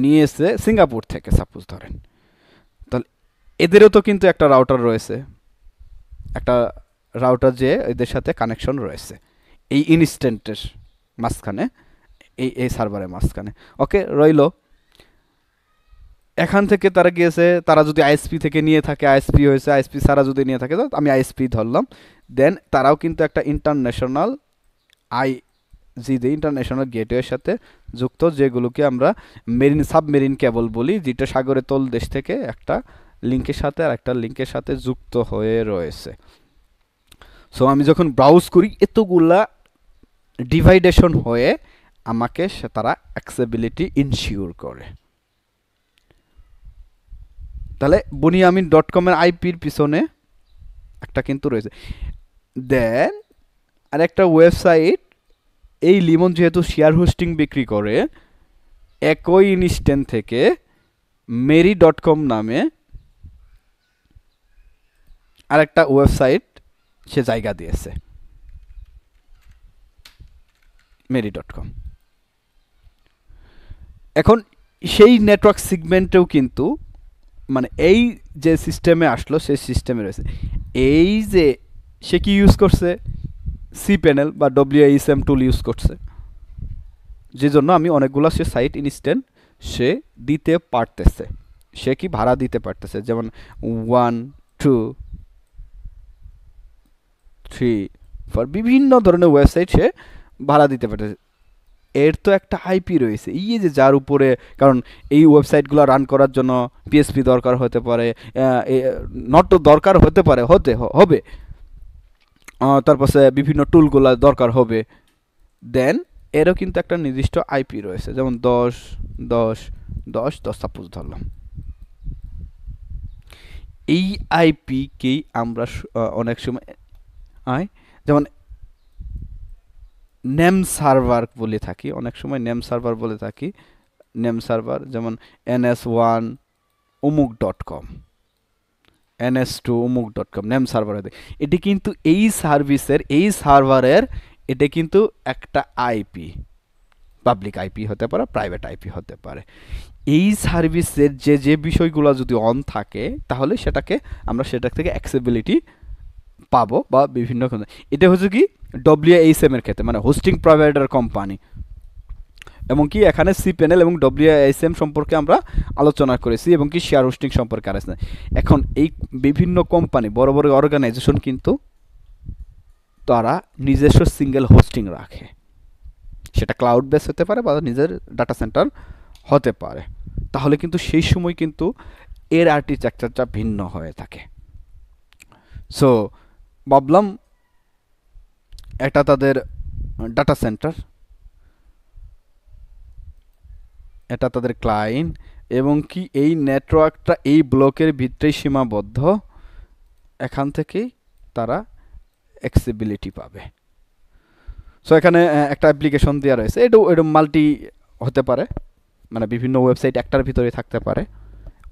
নিয়েছে সিঙ্গাপুর থেকে সাপোজ ধরেন তাহলে এদেরও তো কিন্তু একটা রাউটার রয়েছে একটা রাউটার যে এদের সাথে কানেকশন রয়েছে এই ইনস্ট্যান্টের মাঝখানে এই এই সার্ভারের মাঝখানে ওকে রইল এখান থেকে তারা গিয়েছে তারা যদি আইএসপি থেকে নিয়ে থাকে আইএসপি হয়েছে আইএসপি সারা যদি নিয়ে থাকে আমি আইএসপি ধরলাম দেন তারাও কিন্তু একটা international I G the international গেটওয়ের সাথে যুক্ত যেগুলোকে আমরা মেরিন সাবমেরিন কেবল বলি যেটা সাগরে তোল দেশ থেকে একটা লিঙ্কের সাথে আর একটা লিঙ্কের সাথে যুক্ত হয়ে রয়েছে সো আমি যখন ব্রাউজ করি এতগুলা ডিভাইডেশন হয়ে আমাকে সে তারা অ্যাক্সেবিলিটি ইনশিওর করে তাহলে বনিয়ামিন ডট কমের আইপির পিছনে একটা কিন্তু রয়েছে দেন আর একটা ওয়েবসাইট এই লিমন যেহেতু শেয়ার হোস্টিং বিক্রি করে একই ইনস্ট্যান্ট থেকে মেরি ডট কম নামে আর একটা ওয়েবসাইট সে জায়গা দিয়েছে মেরি ডট কম এখন সেই নেটওয়ার্ক সিগমেন্টেও কিন্তু মানে এই যে সিস্টেমে আসলো সেই সিস্টেমে রয়েছে এই যে সে কি ইউজ করছে সি প্যানেল বা ডব্লিউএসএম টুল ইউজ করছে যে জন্য আমি অনেকগুলো সে সাইট ইনস্ট্যান্ট সে দিতে পারতেছে সে কি ভাড়া দিতে পারতেছে যেমন ওয়ান টু থ্রি ফর বিভিন্ন ধরনের ওয়েবসাইট সে ভাড়া দিতে পারে এর তো একটা আইপি রয়েছে এই ইয়ে যে যার উপরে কারণ এই ওয়েবসাইটগুলো রান করার জন্য পিএসপি দরকার হতে পারে নট দরকার হতে পারে হতে হবে তারপর বিভিন্ন টুলগুলো দরকার হবে দেন এরও কিন্তু একটা নির্দিষ্ট আইপি রয়েছে যেমন দশ দশ দশ দশ সাপোজ ধরলাম এই আইপিকেই আমরা অনেক সময় আয় যেমন নেম সার্ভার বলে থাকি অনেক সময় নেম সার্ভার বলে থাকি নেম সার্ভার যেমন এনএস ওয়ান অমুক ডট কম এনএস টু অমুক ডট কম নেম সার্ভার এটি কিন্তু এই সার্ভিসের এই সার্ভারের এটা কিন্তু একটা আইপি পাবলিক আইপি হতে পারে প্রাইভেট আইপি হতে পারে এই সার্ভিসের যে যে বিষয়গুলো যদি অন থাকে তাহলে সেটাকে আমরা সেটা থেকে অ্যাক্সেবিলিটি পাবো বা বিভিন্ন এটা হচ্ছে কি ডব্লিউএইচএম এর ক্ষেত্রে মানে হোস্টিং প্রোভাইডার কোম্পানি এবং কি এখানে সি প্যানেল এবং ডব্লিউএসএম সম্পর্কে আমরা আলোচনা করেছি এবং কি শেয়ার হোস্টিং সম্পর্কে আর এখন এই বিভিন্ন কোম্পানি বড় বড় অর্গানাইজেশন কিন্তু তারা নিজস্ব সিঙ্গেল হোস্টিং রাখে সেটা ক্লাউড বেস হতে পারে বা নিজের ডাটা সেন্টার হতে পারে তাহলে কিন্তু সেই সময় কিন্তু এর আর্টিটেকচারটা ভিন্ন হয়ে থাকে সো ভাবলাম এটা তাদের ডাটা সেন্টার এটা তাদের ক্লায়েন্ট এবং কি এই নেটওয়ার্কটা এই ব্লকের ভিতরে সীমাবদ্ধ এখান থেকেই তারা অ্যাক্সেবিলিটি পাবে সো এখানে একটা অ্যাপ্লিকেশন দেওয়া রয়েছে এটা এটা মাল্টি হতে পারে মানে বিভিন্ন ওয়েবসাইট একটার ভিতরে থাকতে পারে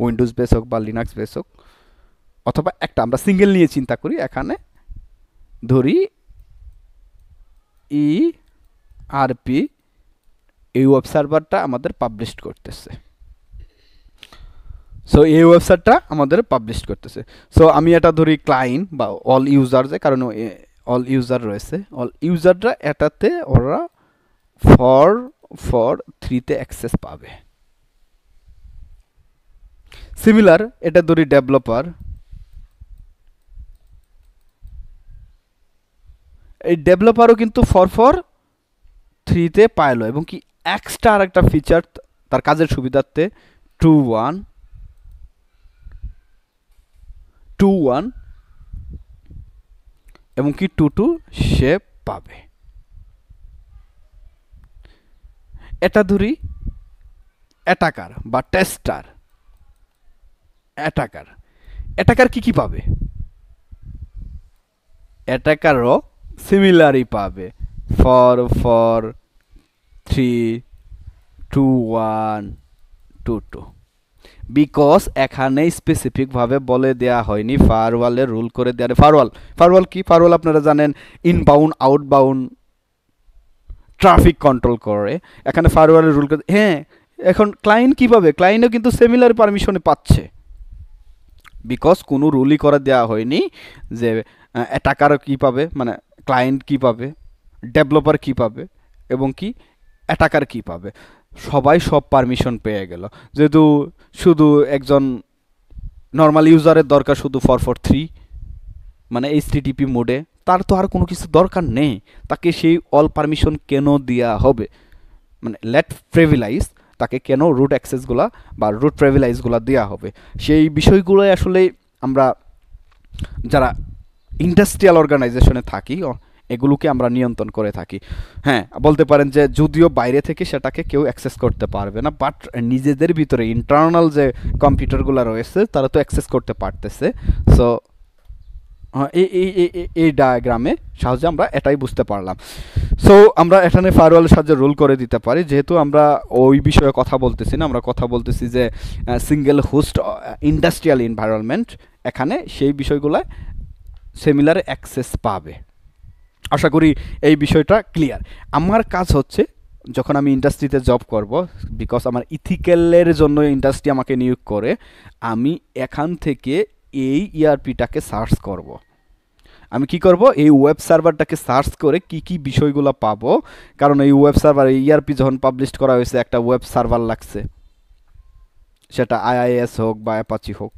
উইন্ডোজ বেস হোক বা লিনাক্স বেস হোক অথবা একটা আমরা সিঙ্গেল নিয়ে চিন্তা করি এখানে ধরি ই আর পি এই ওয়েব সার্ভারটা আমাদের পাবলিশ করতেছে সো এই ওয়েবসাইটটা আমাদের পাবলিশ করতেছে সো আমি এটা ধরি ক্লায়েন্ট বা অল ইউজারদের কারণ অল ইউজার রয়েছে অল ইউজাররা এটাতে ওরা ফর ফর থ্রিতে অ্যাক্সেস পাবে সিমিলার এটা ধরি ডেভেলপার এই ডেভেলপারও কিন্তু ফর ফর থ্রিতে পাইলো এবং কি এক্সট্রা আর একটা ফিচার তার কাজের সুবিধার্থে টু ওয়ান টু ওয়ান এবং কি টু টু সে পাবে এটা ধরি অ্যাটাকার বা টেস্টার অ্যাটাকার অ্যাটাকার কি কি পাবে অ্যাটাকারও সিমিলারই পাবে four four three two one two two because এখানে স্পেসিফিকভাবে বলে দেওয়া হয়নি ফারওয়ালের রুল করে দেওয়া ফারওয়াল ফারওয়াল কি ফারওয়াল আপনারা জানেন ইনবাউন্ড আউটবাউন্ড ট্রাফিক কন্ট্রোল করে এখানে ফারওয়ালের রুল করে হ্যাঁ এখন ক্লায়েন্ট কীভাবে ক্লায়েন্টও কিন্তু সিমিলার পারমিশনে পাচ্ছে বিকজ কোনো রুলই করে দেওয়া হয়নি যে টাকারও কী পাবে মানে ক্লায়েন্ট কী পাবে ডেভেলপার কী পাবে এবং কি অ্যাটাকার কী পাবে সবাই সব পারমিশন পেয়ে গেল যেহেতু শুধু একজন নর্মাল ইউজারের দরকার শুধু ফর ফর থ্রি মানে এইচ টিপি মোডে তার তো আর কোনো কিছু দরকার নেই তাকে সেই অল পারমিশন কেন দেওয়া হবে মানে লেট প্রেভিলাইজ তাকে কেন রুট অ্যাক্সেসগুলো বা রুট প্রেভিলাইজগুলো দেওয়া হবে সেই বিষয়গুলোই আসলে আমরা যারা ইন্ডাস্ট্রিয়াল অর্গানাইজেশনে থাকি এগুলোকে আমরা নিয়ন্ত্রণ করে থাকি হ্যাঁ বলতে পারেন যে যদিও বাইরে থেকে সেটাকে কেউ অ্যাক্সেস করতে পারবে না বাট নিজেদের ভিতরে ইন্টারনাল যে কম্পিউটারগুলো রয়েছে তারা তো অ্যাক্সেস করতে পারতেছে সো হ্যাঁ, এই এই এই ডায়াগ্রামে সাহায্যে আমরা এটাই বুঝতে পারলাম সো আমরা এখানে ফায়ারওয়ালের সাহায্যে রোল করে দিতে পারি যেহেতু আমরা ওই বিষয়ে কথা বলতেছি না আমরা কথা বলতেছি যে সিঙ্গেল হোস্ট ইন্ডাস্ট্রিয়াল এনভায়রনমেন্ট এখানে সেই বিষয়গুলো সেমিলারে অ্যাক্সেস পাবে আশা করি এই বিষয়টা ক্লিয়ার আমার কাজ হচ্ছে যখন আমি ইন্ডাস্ট্রিতে জব করব বিকজ আমার ইথিক্যালের জন্য ইন্ডাস্ট্রি আমাকে নিয়োগ করে আমি এখান থেকে এই ইআরপিটাকে e সার্চ করব। আমি কি করব এই ওয়েব সার্ভারটাকে সার্চ করে কি কি বিষয়গুলো পাবো কারণ এই ওয়েব সার্ভার ইআরপি যখন পাবলিশ করা হয়েছে একটা ওয়েব সার্ভার লাগছে সেটা আইআইএস হোক বা অ্যাপাচি হোক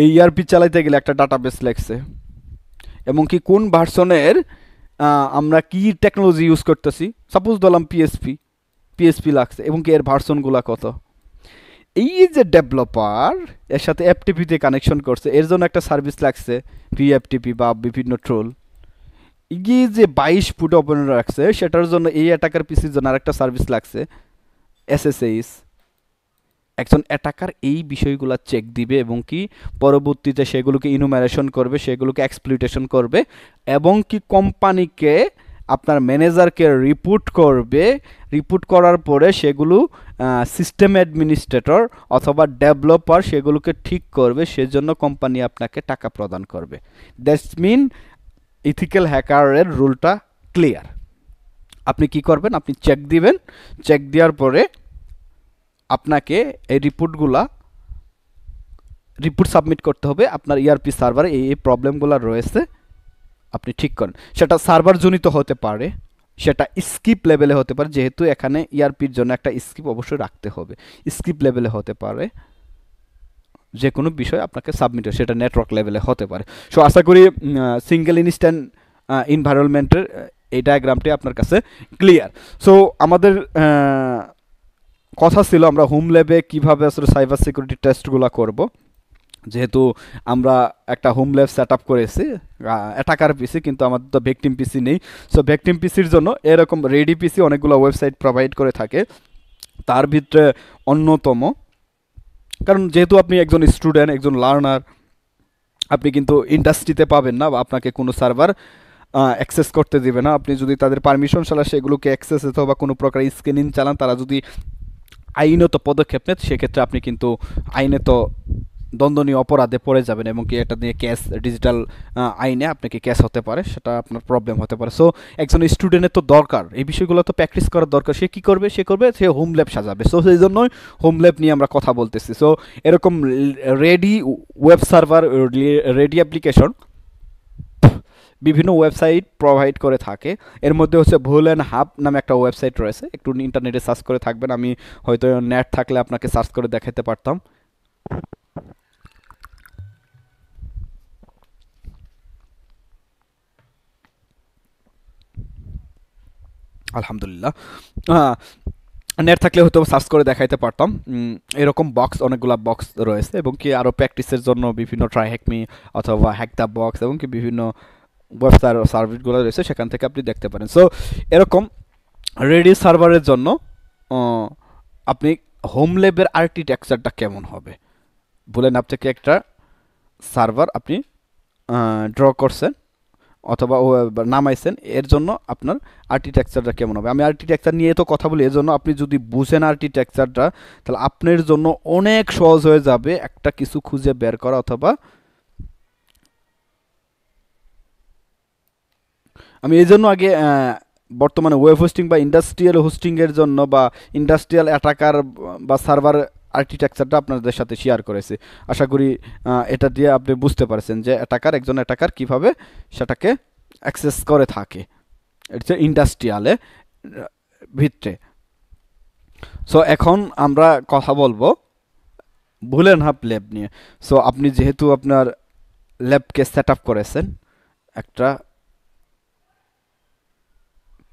এই ইআরপি e চালাইতে গেলে একটা ডাটাবেস লাগছে এবং কি কোন ভার্সনের আমরা কি টেকনোলজি ইউজ করতেছি সাপোজ ধরলাম পিএসপি পিএসপি লাগছে এবং কি এর ভার্সনগুলা কত এই যে ডেভেলপার এর সাথে এফটিপিতে কানেকশন করছে এর জন্য একটা সার্ভিস লাগছে ভিএফটিপি বা বিভিন্ন ট্রোল গিয়ে যে বাইশ ফুট ওপেন রাখছে সেটার জন্য এই অ্যাটাকার পিসির জন্য আরেকটা সার্ভিস লাগছে এসএসএইস একজন অ্যাটাকার এই বিষয়গুলো চেক দিবে এবং কি পরবর্তীতে সেগুলোকে ইনুমারেশন করবে সেগুলোকে এক্সপ্লিটেশন করবে এবং কি কোম্পানিকে আপনার ম্যানেজারকে রিপোর্ট করবে রিপোর্ট করার পরে সেগুলো সিস্টেম অ্যাডমিনিস্ট্রেটর অথবা ডেভেলপার সেগুলোকে ঠিক করবে সেজন্য কোম্পানি আপনাকে টাকা প্রদান করবে দ্যাটস মিন ইথিক্যাল হ্যাকারের রুলটা ক্লিয়ার আপনি কি করবেন আপনি চেক দিবেন চেক দেওয়ার পরে আপনাকে এই রিপোর্টগুলা রিপোর্ট সাবমিট করতে হবে আপনার ইআরপি e সার্ভারে এই এই প্রবলেমগুলো রয়েছে আপনি ঠিক করেন সেটা সার্ভারজনিত হতে পারে সেটা স্কিপ লেভেলে হতে পারে যেহেতু এখানে ইআরপির e জন্য একটা স্কিপ অবশ্যই রাখতে হবে স্কিপ লেভেলে হতে পারে যে কোনো বিষয় আপনাকে সাবমিট সেটা নেটওয়ার্ক লেভেলে হতে পারে সো আশা করি সিঙ্গেল ইনস্ট্যান্ট ইনভায়রনমেন্টের এই ডায়াগ্রামটি আপনার কাছে ক্লিয়ার সো আমাদের কথা ছিল আমরা হোম ল্যাবে কীভাবে আসলে সাইবার সিকিউরিটি টেস্টগুলো করব যেহেতু আমরা একটা হোম ল্যাব সেট আপ করেছি অ্যাটাকার পিসি কিন্তু আমাদের তো ভেকটিম পিসি নেই সো ভেকটিম পিসির জন্য এরকম রেডি পিসি অনেকগুলো ওয়েবসাইট প্রোভাইড করে থাকে তার ভিতরে অন্যতম কারণ যেহেতু আপনি একজন স্টুডেন্ট একজন লার্নার আপনি কিন্তু ইন্ডাস্ট্রিতে পাবেন না বা আপনাকে কোনো সার্ভার অ্যাক্সেস করতে দেবে না আপনি যদি তাদের পারমিশন ছাড়া সেগুলোকে অ্যাক্সেস অথবা কোনো প্রকার স্ক্যানিং চালান তারা যদি আইনত পদক্ষেপ নেয় সেক্ষেত্রে আপনি কিন্তু আইনে তো দ্বন্দ্বনীয় অপরাধে পড়ে যাবেন এবং কি এটা নিয়ে ক্যাশ ডিজিটাল আইনে আপনাকে ক্যাশ হতে পারে সেটা আপনার প্রবলেম হতে পারে সো একজন স্টুডেন্টের তো দরকার এই বিষয়গুলো তো প্র্যাকটিস করার দরকার সে কী করবে সে করবে সে হোম ল্যাব সাজাবে সো সেই জন্যই হোম ল্যাব নিয়ে আমরা কথা বলতেছি সো এরকম ready web server ready application বিভিন্ন ওয়েবসাইট প্রোভাইড করে থাকে এর মধ্যে হচ্ছে ভুল অ্যান্ড হাব নামে একটা ওয়েবসাইট রয়েছে একটু ইন্টারনেটে সার্চ করে থাকবেন আমি হয়তো নেট থাকলে আপনাকে সার্চ করে দেখাতে পারতাম আলহামদুলিল্লাহ নেট থাকলে হয়তো সার্চ করে দেখাইতে পারতাম হ্যাঁ, এরকম বক্স অনেকগুলো বক্স রয়েছে এবং কি আরও প্র্যাকটিসের জন্য বিভিন্ন ট্রাই হ্যাকমি অথবা হ্যাক দ্য বক্স এবং কি বিভিন্ন ওয়েবসাইট সার্ভিসগুলো রয়েছে সেখান থেকে আপনি দেখতে পারেন সো এরকম রেডি সার্ভারের জন্য আপনি হোম ল্যাবের আর্কিটেকচারটা কেমন হবে বলেন থেকে একটা সার্ভার আপনি ড্র করছেন অথবা নামাইছেন এর জন্য আপনার আর্কিটেকচারটা কেমন হবে আমি আর্কিটেকচার নিয়ে তো কথা বলি এর জন্য আপনি যদি বুঝেন আর্কিটেকচারটা তাহলে আপনার জন্য অনেক সহজ হয়ে যাবে একটা কিছু খুঁজে বের করা অথবা আমি এই জন্য আগে বর্তমানে ওয়েব হোস্টিং বা ইন্ডাস্ট্রিয়াল হোস্টিংয়ের জন্য বা ইন্ডাস্ট্রিয়াল অ্যাটাকার বা সার্ভার আর্কিটেকচারটা আপনাদের সাথে শেয়ার করেছে আশা করি এটা দিয়ে আপনি বুঝতে পারছেন যে অ্যাটাকার একজন অ্যাটাকার কিভাবে সেটাকে অ্যাক্সেস করে থাকে এটা ইন্ডাস্ট্রিয়ালে ভিতরে সো এখন আমরা কথা বলবো ভুলেন হাফ ল্যাব নিয়ে সো আপনি যেহেতু আপনার ল্যাবকে সেট আপ করেছেন একটা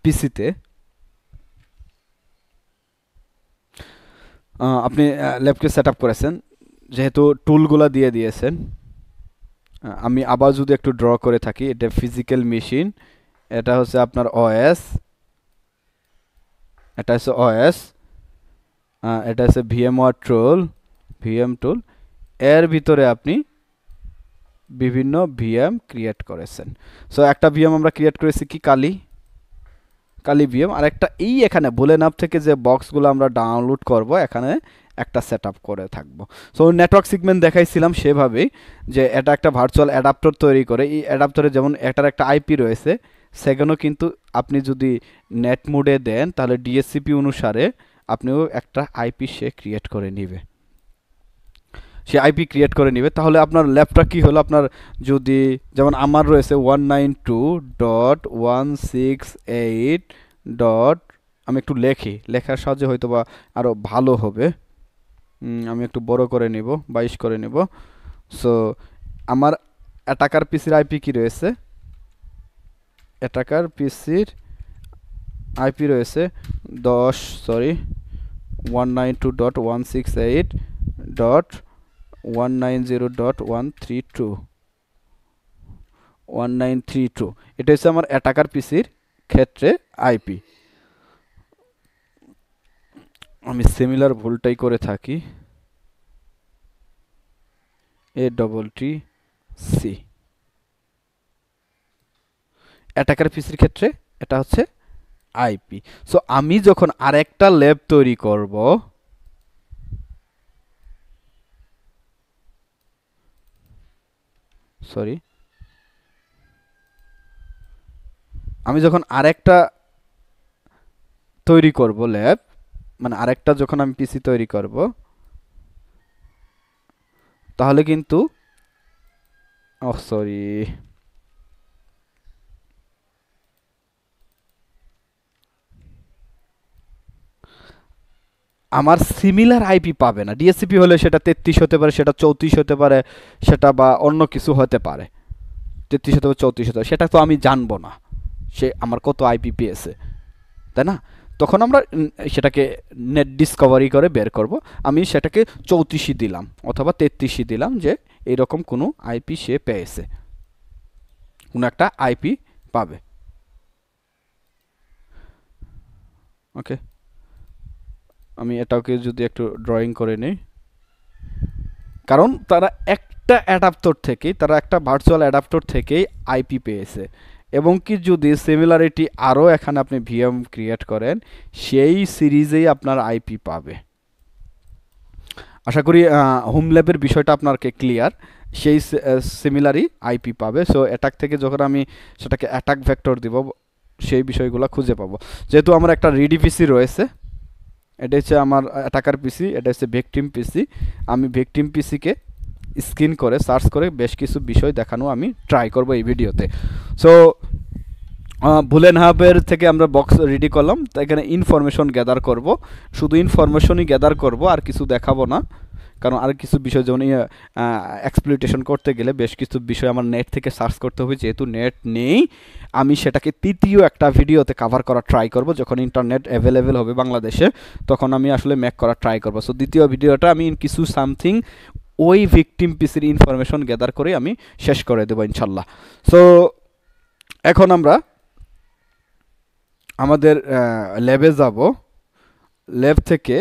পিসিতে আপনি ল্যাবকে সেট আপ করেছেন যেহেতু টুলগুলা দিয়ে দিয়েছেন আমি আবার যদি একটু ড্র করে থাকি এটা ফিজিক্যাল মেশিন এটা হচ্ছে আপনার ওএস এটা হচ্ছে ওএস এটা হচ্ছে ওয়ার ট্রোল ভিএম টুল এর ভিতরে আপনি বিভিন্ন ভিএম ক্রিয়েট করেছেন সো একটা ভিএম আমরা ক্রিয়েট করেছি কি কালি কালিবিয়াম আর একটা এই এখানে বুলেন অ্যাপ থেকে যে বক্সগুলো আমরা ডাউনলোড করব এখানে একটা সেট করে থাকবো সো নেটওয়ার্ক সিগমেন্ট দেখাইছিলাম সেভাবেই যে এটা একটা ভার্চুয়াল অ্যাডাপ্টার তৈরি করে এই অ্যাডাপ্টারে যেমন এটার একটা আইপি রয়েছে সেখানেও কিন্তু আপনি যদি নেট মোডে দেন তাহলে ডিএসসিপি অনুসারে আপনিও একটা আইপি সে ক্রিয়েট করে নেবে সে আইপি ক্রিয়েট করে নেবে তাহলে আপনার ল্যাবটা কি হলো আপনার যদি যেমন আমার রয়েছে one nine two dot one six eight dot আমি একটু লেখি লেখার সাহায্যে হয়তো বা আরও ভালো হবে আমি একটু বড় করে নিব বাইশ করে নিব সো আমার অ্যাটাকার পিসির আইপি কি রয়েছে অ্যাটাকার পিসির আইপি রয়েছে দশ sorry one nine two dot one six eight dot 190.132 1932 এটা হচ্ছে আমার অ্যাটাকার পিসির ক্ষেত্রে আইপি আমি সিমিলার ভুলটাই করে থাকি A double T C attacker পিসির ক্ষেত্রে এটা হচ্ছে আইপি সো আমি যখন আরেকটা ল্যাব তৈরি করবো সরি আমি যখন আরেকটা তৈরি করব ল্যাব মানে আরেকটা যখন আমি পিসি তৈরি করব তাহলে কিন্তু সরি oh, আমার সিমিলার আইপি পাবে না ডিএসসিপি হলে সেটা তেত্রিশ হতে পারে সেটা চৌত্রিশ হতে পারে সেটা বা অন্য কিছু হতে পারে তেত্রিশ হতে পারে চৌত্রিশ হতে পারে সেটা তো আমি জানবো না সে আমার কত আইপি পেয়েছে তাই না তখন আমরা সেটাকে নেট ডিসকভারি করে বের করব আমি সেটাকে চৌত্রিশই দিলাম অথবা তেত্রিশই দিলাম যে এরকম কোনো আইপি সে পেয়েছে কোনো একটা আইপি পাবে ওকে আমি এটাকে যদি একটু ড্রয়িং করে নিই কারণ তারা একটা অ্যাডাপ্টর থেকেই তারা একটা ভার্চুয়াল অ্যাডাপ্টর থেকেই আইপি পেয়েছে এবং কি যদি সিমিলারিটি আরও এখানে আপনি ভিএম ক্রিয়েট করেন সেই সিরিজেই আপনার আইপি পাবে আশা করি হোম ল্যাবের বিষয়টা আপনারকে ক্লিয়ার সেই সিমিলারই আইপি পাবে সো অ্যাটাক থেকে যখন আমি সেটাকে অ্যাটাক ভ্যাক্টর দিব সেই বিষয়গুলো খুঁজে পাবো যেহেতু আমার একটা রিডিপিসি রয়েছে এটা হচ্ছে আমার অ্যাটাকার পিসি এটা হচ্ছে ভেকটিম পিসি আমি ভেকটিম পিসিকে স্ক্রিন করে সার্চ করে বেশ কিছু বিষয় দেখানো আমি ট্রাই করব এই ভিডিওতে সো ভুলেন হাবের থেকে আমরা বক্স রেডি করলাম তো এখানে ইনফরমেশন গ্যাদার করব শুধু ইনফরমেশনই গ্যাদার করব আর কিছু দেখাবো না কারণ আর কিছু বিষয় যেমন এক্সপ্লোইটেশন করতে গেলে বেশ কিছু বিষয় আমার নেট থেকে সার্চ করতে হবে যেহেতু নেট নেই আমি সেটাকে তৃতীয় একটা ভিডিওতে কাভার করা ট্রাই করব যখন ইন্টারনেট অ্যাভেলেবেল হবে বাংলাদেশে তখন আমি আসলে ম্যাক করা ট্রাই করবো সো দ্বিতীয় ভিডিওটা আমি কিছু সামথিং ওই ভিকটিম পিসির ইনফরমেশন গ্যাদার করে আমি শেষ করে দেবো ইনশাল্লাহ সো এখন আমরা আমাদের ল্যাবে যাব ল্যাব থেকে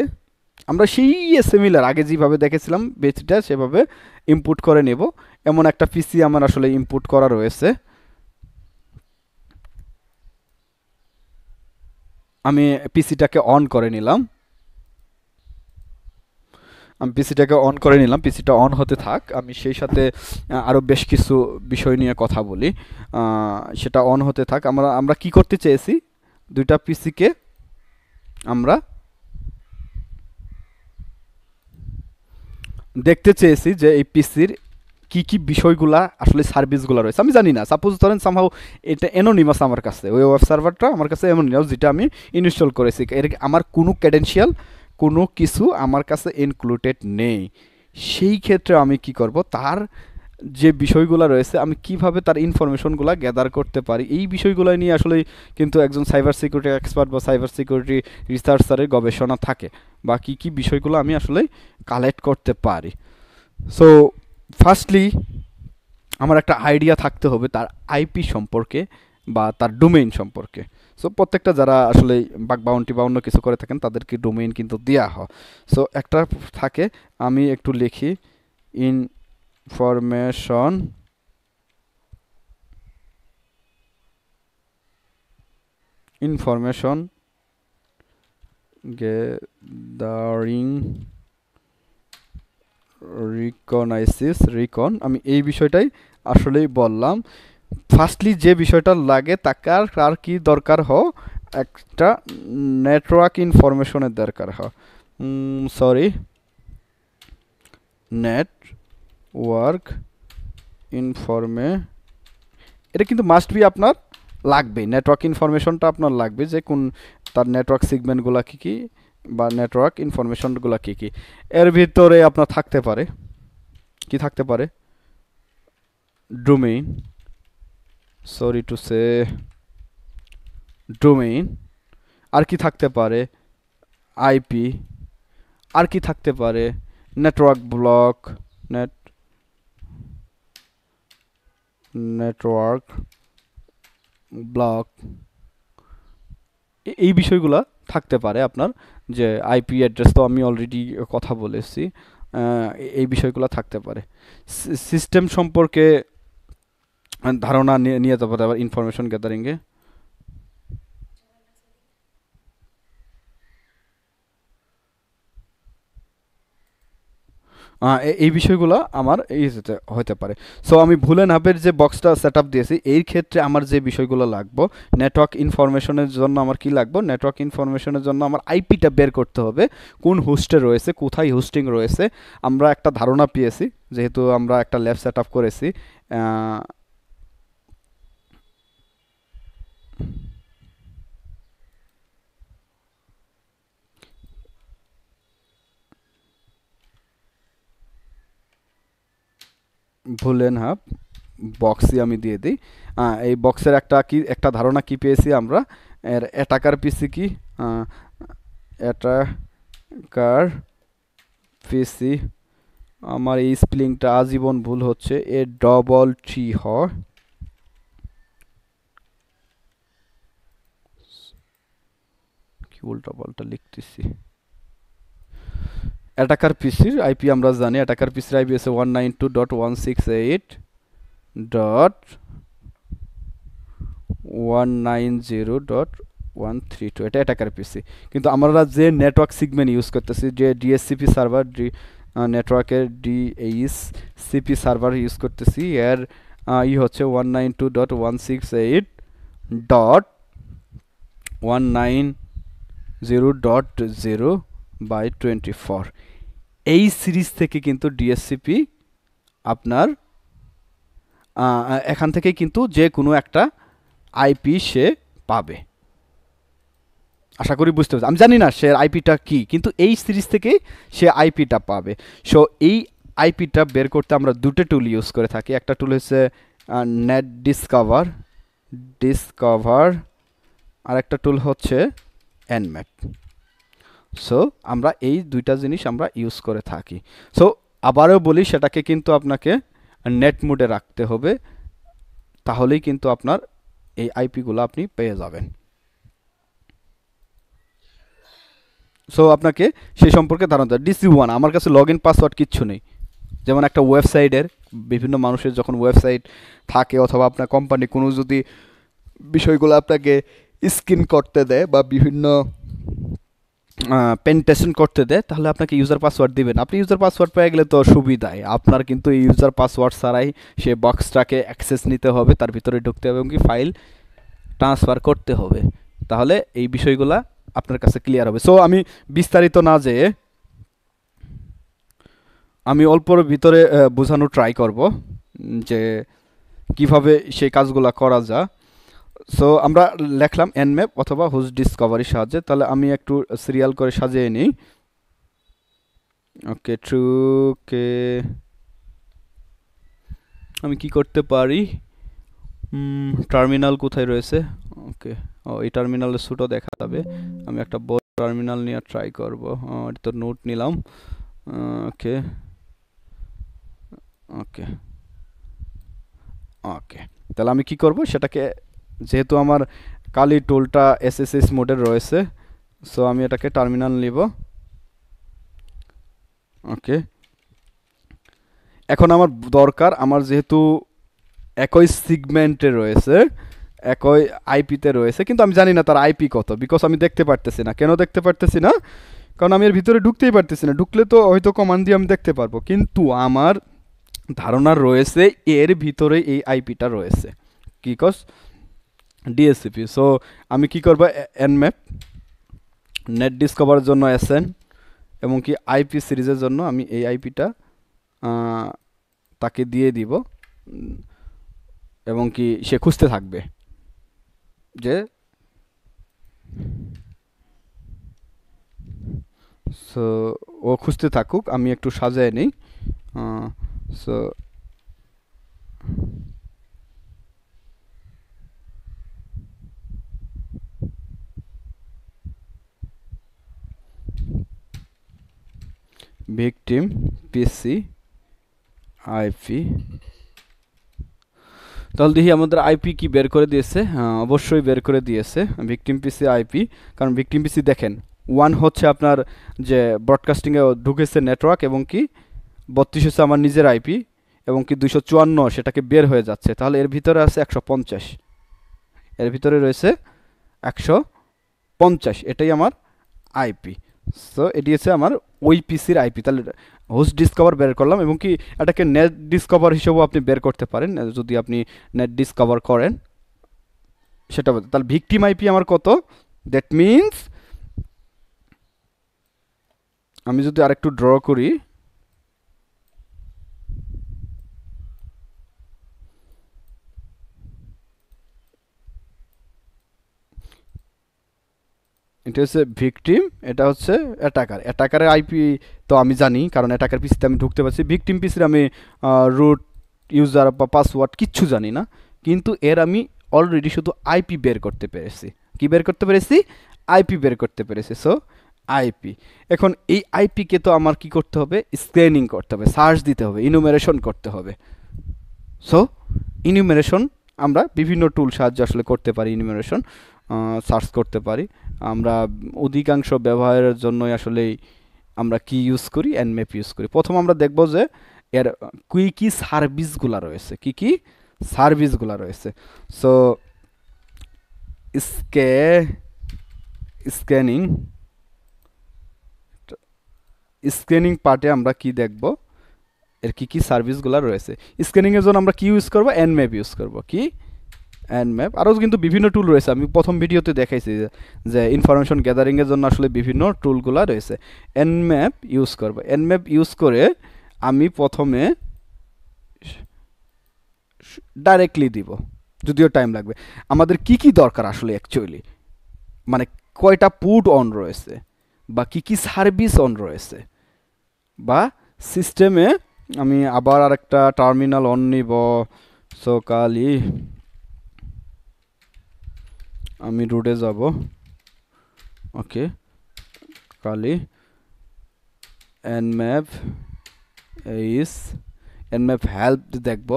আমরা সেই সিমিলার আগে যেভাবে দেখেছিলাম বেচটা সেভাবে ইম্পোর্ট করে নেব এমন একটা পিসি আমার আসলে ইম্পোর্ট করা রয়েছে আমি পিসিটাকে অন করে নিলাম আমি পিসিটাকে অন করে নিলাম পিসিটা অন হতে থাক আমি সেই সাথে আরও বেশ কিছু বিষয় নিয়ে কথা বলি সেটা অন হতে থাক আমরা আমরা কি করতে চেয়েছি দুইটা পিসিকে আমরা দেখতে চেয়েছি যে এই পিসির কি কি বিষয়গুলা আসলে সার্ভিসগুলো রয়েছে আমি জানি না সাপোজ ধরেন সামহাও এটা অ্যানোনিমাস আমার কাছে ওই ওয়েব সার্ভারটা আমার কাছে অ্যানোনিমাস যেটা আমি ইনস্টল করেছি এর আমার কোনো ক্যাডেন্সিয়াল কোনো কিছু আমার কাছে ইনক্লুডেড নেই সেই ক্ষেত্রে আমি কি করব তার যে বিষয়গুলো রয়েছে আমি কিভাবে তার ইনফরমেশনগুলো গ্যাদার করতে পারি এই বিষয়গুলো নিয়ে আসলে কিন্তু একজন সাইবার সিকিউরিটি এক্সপার্ট বা সাইবার সিকিউরিটি রিসার্চারের গবেষণা থাকে বা কী কী বিষয়গুলো আমি আসলে কালেক্ট করতে পারি সো ফার্স্টলি আমার একটা আইডিয়া থাকতে হবে তার আইপি সম্পর্কে বা তার ডোমেইন সম্পর্কে সো প্রত্যেকটা যারা আসলে বাগ বাউন্টি বা অন্য কিছু করে থাকেন তাদেরকে ডোমেইন কিন্তু দেওয়া হয় সো একটা থাকে আমি একটু লিখি information information gathering reconnaissance recon আমি এই বিষয়টাই আসলেই বললাম ফার্স্টলি যে বিষয়টা লাগে তাকে আর আর কী দরকার হ একটা নেটওয়ার্ক ইনফরমেশনের দরকার হ সরি নেট ওয়ার্ক ইনফরমে এটা কিন্তু মাস্ট বি আপনার লাগবে নেটওয়ার্ক ইনফরমেশনটা আপনার লাগবে যে কোন তার নেটওয়ার্ক সিগমেন্টগুলো কী কী বা নেটওয়ার্ক ইনফরমেশনগুলো কী কী এর ভিতরে আপনার থাকতে পারে কি থাকতে পারে domain sorry to say domain আর কি থাকতে পারে আইপি আর কি থাকতে পারে network block net network block এই বিষয়গুলো থাকতে পারে আপনার যে আইপি অ্যাড্রেস তো আমি অলরেডি কথা বলেছি এই বিষয়গুলো থাকতে পারে সিস্টেম সম্পর্কে ধারণা নিয়ে নিয়ে পারে আবার ইনফরমেশন গ্যাদারিংয়ে এই বিষয়গুলো আমার ইয়েতে হতে পারে সো আমি ভুলে নাপের যে বক্সটা সেট আপ দিয়েছি এই ক্ষেত্রে আমার যে বিষয়গুলো লাগবো নেটওয়ার্ক ইনফরমেশনের জন্য আমার কি লাগবো নেটওয়ার্ক ইনফরমেশনের জন্য আমার আইপিটা বের করতে হবে কোন হোস্টে রয়েছে কোথায় হোস্টিং রয়েছে আমরা একটা ধারণা পেয়েছি যেহেতু আমরা একটা ল্যাব সেট আপ করেছি ভুলেন হাফ বক্সই আমি দিয়ে দিই এই বক্সের একটা কি একটা ধারণা কি পেয়েছি আমরা এর অ্যাটাকার পিসি কি অ্যাটাকার পিসি আমার এই স্পেলিংটা আজীবন ভুল হচ্ছে এ ডবল থ্রি হ উল্টা পাল্টা লিখতেছি অ্যাটাকার পিসির আইপি আমরা জানি অ্যাটাকার পিসির আইপি আছে one nine two dot one six eight dot one nine zero dot one three two এটা অ্যাটাকার পিসি কিন্তু আমরা যে নেটওয়ার্ক সিগমেন্ট ইউজ করতেছি যে ডিএসসিপি সার্ভার ডি নেটওয়ার্কের ডিএইস সিপি সার্ভার ইউজ করতেছি এর ই হচ্ছে one nine two dot one six eight dot one nine zero dot zero by twenty four এই সিরিজ থেকে কিন্তু ডিএসসিপি আপনার এখান থেকে কিন্তু যে কোনো একটা আইপি সে পাবে আশা করি বুঝতে পারছি আমি জানি না সে আইপিটা কি কিন্তু এই সিরিজ থেকে সে আইপিটা পাবে সো এই আইপিটা বের করতে আমরা দুটো টুল ইউজ করে থাকি একটা টুল হচ্ছে নেট ডিসকভার ডিসকভার আর একটা টুল হচ্ছে এনম্যাপ সো আমরা এই দুইটা জিনিস আমরা ইউজ করে থাকি সো আবারও বলি সেটাকে কিন্তু আপনাকে নেট মোডে রাখতে হবে তাহলেই কিন্তু আপনার এই আইপিগুলো আপনি পেয়ে যাবেন সো আপনাকে সেই সম্পর্কে ধারণা দেয় ডিসি ওয়ান আমার কাছে লগ ইন পাসওয়ার্ড কিচ্ছু নেই যেমন একটা ওয়েবসাইটের বিভিন্ন মানুষের যখন ওয়েবসাইট থাকে অথবা আপনার কোম্পানি কোনো যদি বিষয়গুলো আপনাকে স্ক্রিন করতে দেয় বা বিভিন্ন পেনটেশন করতে দেয় তাহলে আপনাকে ইউজার পাসওয়ার্ড দিবেন আপনি ইউজার পাসওয়ার্ড পেয়ে গেলে তো সুবিধাই আপনার কিন্তু ইউজার পাসওয়ার্ড ছাড়াই সে বক্সটাকে অ্যাক্সেস নিতে হবে তার ভিতরে ঢুকতে হবে এবং কি ফাইল ট্রান্সফার করতে হবে তাহলে এই বিষয়গুলা আপনার কাছে ক্লিয়ার হবে সো আমি বিস্তারিত না যে আমি অল্পর ভিতরে বোঝানো ট্রাই করব যে কিভাবে সেই কাজগুলা করা যায় সো আমরা লেখলাম এনম্যাপ অথবা হুজ ডিসকভারির সাহায্যে তাহলে আমি একটু সিরিয়াল করে সাজিয়ে নিই ওকে ট্রু কে আমি কি করতে পারি টার্মিনাল কোথায় রয়েছে ওকে ও এই টার্মিনালের সুটও দেখা যাবে আমি একটা বড় টার্মিনাল নিয়ে ট্রাই করবো এটা তো নোট নিলাম ওকে ওকে ওকে তাহলে আমি কি করব সেটাকে যেহেতু আমার কালি টুলটা এসএসএস মোডে রয়েছে সো আমি এটাকে টার্মিনাল নিব ওকে এখন আমার দরকার আমার যেহেতু একই সিগমেন্টে রয়েছে একই আইপিতে রয়েছে কিন্তু আমি জানি না তার আইপি কত বিকজ আমি দেখতে পারতেছি না কেন দেখতে পারতেছি না কারণ আমি এর ভিতরে ঢুকতেই পারতেছি না ঢুকলে তো হয়তো কমান্ড দিয়ে আমি দেখতে পারবো কিন্তু আমার ধারণা রয়েছে এর ভিতরে এই আইপিটা রয়েছে বিকজ ডিএসসিপি সো আমি কি করবো এনম্যাপ নেট ডিসকভার জন্য এসএন এবং কি আইপি সিরিজের জন্য আমি এই আইপিটা তাকে দিয়ে দিব এবং কি সে খুঁজতে থাকবে যে সো ও খুঁজতে থাকুক আমি একটু সাজায় নিই সো victim pc আইপি তাহলে দেখি আমাদের আইপি কি বের করে দিয়েছে হ্যাঁ, অবশ্যই বের করে দিয়েছে ভিকটিম পিসি আইপি কারণ ভিকটিম পিসি দেখেন ওয়ান হচ্ছে আপনার যে ব্রডকাস্টিংয়ে ঢুকেছে নেটওয়ার্ক এবং কি বত্রিশ হচ্ছে আমার নিজের আইপি এবং কি দুশো চুয়ান্ন সেটাকে বের হয়ে যাচ্ছে তাহলে এর ভিতরে আছে একশো পঞ্চাশ এর ভিতরে রয়েছে একশো পঞ্চাশ এটাই আমার আইপি সো এটি হচ্ছে আমার ওই পিসির আইপি তাহলে হোস্ট ডিসকভার বের করলাম এবং কি এটাকে নেট ডিসকভার হিসেবেও আপনি বের করতে পারেন যদি আপনি নেট ডিসকভার করেন সেটা তাহলে ভিকটিম আইপি আমার কত দ্যাট মিন্স আমি যদি আরেকটু ড্র করি এটা হচ্ছে ভিকটিম এটা হচ্ছে অ্যাটাকার অ্যাটাকারের আইপি তো আমি জানি কারণ অ্যাটাকার পিসিতে আমি ঢুকতে পারছি ভিকটিম পিসির আমি রুট ইউজার বা পাসওয়ার্ড কিচ্ছু জানি না কিন্তু এর আমি অলরেডি শুধু আইপি বের করতে পেরেছি কি বের করতে পেরেছি আইপি বের করতে পেরেছি সো আইপি এখন এই আইপিকে তো আমার কি করতে হবে স্ক্যানিং করতে হবে সার্চ দিতে হবে ইনুমেরেশন করতে হবে সো ইনুমেরেশন আমরা বিভিন্ন টুল সাহায্য আসলে করতে পারি ইনুমেরেশন সার্চ করতে পারি আমরা অধিকাংশ ব্যবহারের জন্যই আসলে আমরা কি ইউজ করি ম্যাপ ইউজ করি প্রথম আমরা দেখব যে এর কী কী সার্ভিসগুলো রয়েছে কি কি সার্ভিসগুলো রয়েছে সো স্কে স্ক্যানিং স্ক্যানিং পার্টে আমরা কি দেখব এর কী কী সার্ভিসগুলো রয়েছে স্ক্যানিংয়ের জন্য আমরা কি ইউজ করবো অ্যান্ড ম্যাপ ইউজ করবো কি অ্যান্ড ম্যাপ আরও কিন্তু বিভিন্ন টুল রয়েছে আমি প্রথম ভিডিওতে দেখাইছি যে ইনফরমেশন গ্যাদারিংয়ের জন্য আসলে বিভিন্ন টুলগুলো রয়েছে অ্যান্ড ম্যাপ ইউজ করবো অ্যান্ড ম্যাপ ইউজ করে আমি প্রথমে ডাইরেক্টলি দিব যদিও টাইম লাগবে আমাদের কি কি দরকার আসলে অ্যাকচুয়ালি মানে কয়টা পুট অন রয়েছে বা কি কি সার্ভিস অন রয়েছে বা সিস্টেমে আমি আবার আরেকটা টার্মিনাল অন নিব সকালই আমি রোডে যাব ওকে কালি এন এইস ইস হেল্প দেখব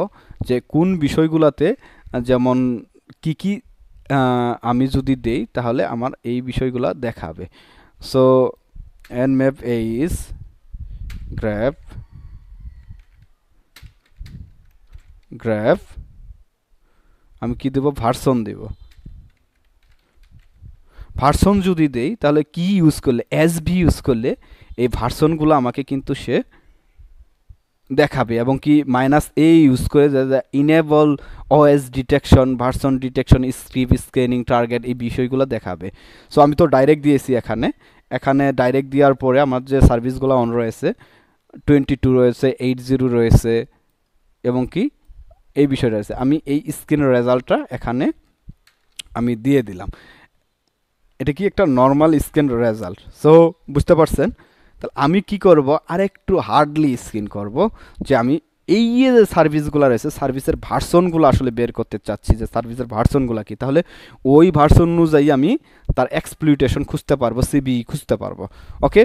যে কোন বিষয়গুলোতে যেমন কি কি আমি যদি দেই তাহলে আমার এই বিষয়গুলো দেখাবে so N H S grab আমি কি দেব ভার্সন দেব ভার্সন যদি দেই তাহলে কি ইউজ করলে এস ভি ইউজ করলে এই ভার্সনগুলো আমাকে কিন্তু সে দেখাবে এবং কি মাইনাস এ ইউজ করে যা enable OS detection version detection script scanning target এই বিষয়গুলো দেখাবে সো আমি তো ডাইরেক্ট দিয়েছি এখানে এখানে ডাইরেক্ট দেওয়ার পরে আমার যে সার্ভিসগুলো অন রয়েছে টোয়েন্টি টু রয়েছে এইট জিরো রয়েছে এবং কি এই বিষয় রয়েছে আমি এই স্ক্রিনের রেজাল্টটা এখানে আমি দিয়ে দিলাম এটা কি একটা নর্মাল স্কিন রেজাল্ট সো বুঝতে পারছেন তাহলে আমি কি করব আর একটু হার্ডলি স্কিন করব যে আমি এই যে সার্ভিসগুলো রয়েছে সার্ভিসের ভার্সনগুলো আসলে বের করতে চাচ্ছি যে সার্ভিসের ভার্সনগুলো কি তাহলে ওই ভার্সন অনুযায়ী আমি তার এক্সপ্লুইটেশন খুঁজতে পারবো সিবি e খুঁজতে পারবো ওকে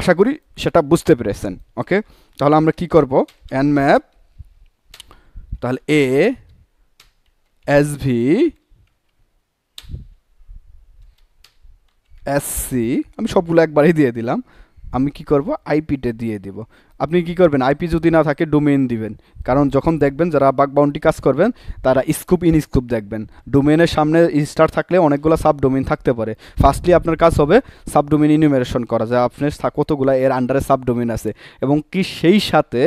আশা করি সেটা বুঝতে পেরেছেন ওকে তাহলে আমরা কি করব অ্যান্ড ম্যাপ তাহলে এ এস ভি এসসি আমি সবগুলো একবারই দিয়ে দিলাম আমি কি করব আইপিটা দিয়ে দিব আপনি কি করবেন আইপি যদি না থাকে ডোমেন দিবেন কারণ যখন দেখবেন যারা বাক বাউন্ডি কাজ করবেন তারা স্কুপ ইন স্কুপ দেখবেন ডোমেনের সামনে স্টার থাকলে অনেকগুলো সাব ডোমেইন থাকতে পারে ফার্স্টলি আপনার কাজ হবে সাব ডোমেইন ইনুমেরেশন করা যায় আপনার কতগুলো এর আন্ডারে সাব ডোমেইন আছে এবং কি সেই সাথে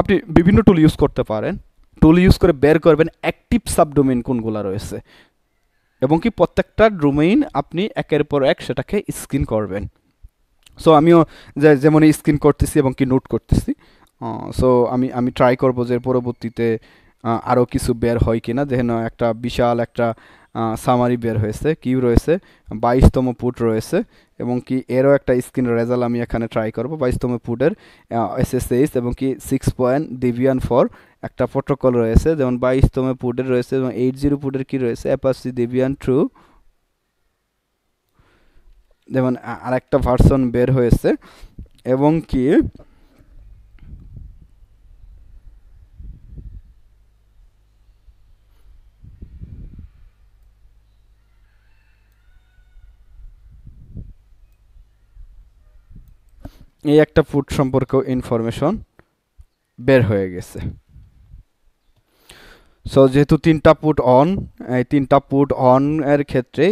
আপনি বিভিন্ন টুল ইউজ করতে পারেন টুল ইউজ করে বের করবেন অ্যাক্টিভ সাবডোমেন কোনগুলো রয়েছে এবং কি প্রত্যেকটা ডোমেইন আপনি একের পর এক সেটাকে স্ক্রিন করবেন সো আমিও যেমন স্ক্রিন করতেছি এবং কি নোট করতেছি সো আমি আমি ট্রাই করবো যে পরবর্তীতে আরও কিছু বের হয় কিনা যেন একটা বিশাল একটা সামারি বের হয়েছে কি রয়েছে বাইশতম পুট রয়েছে এবং কি এরও একটা স্ক্রিন রেজাল্ট আমি এখানে ট্রাই করবো বাইশতম পুটের এইস এবং কি সিক্স পয়েন্ট ডিভিয়ান ফর একটা প্রোটোকল রয়েছে যেমন বাইশতম পুটের রয়েছে এবং এইট জিরো পুটের কী রয়েছে অ্যাপাসি ডিভিয়ান ট্রু যেমন আরেকটা ভার্সন বের হয়েছে এবং কি এই একটা ফুড সম্পর্কেও ইনফরমেশন বের হয়ে গেছে সো যেহেতু তিনটা পুট অন এই তিনটা পুট অন এর ক্ষেত্রে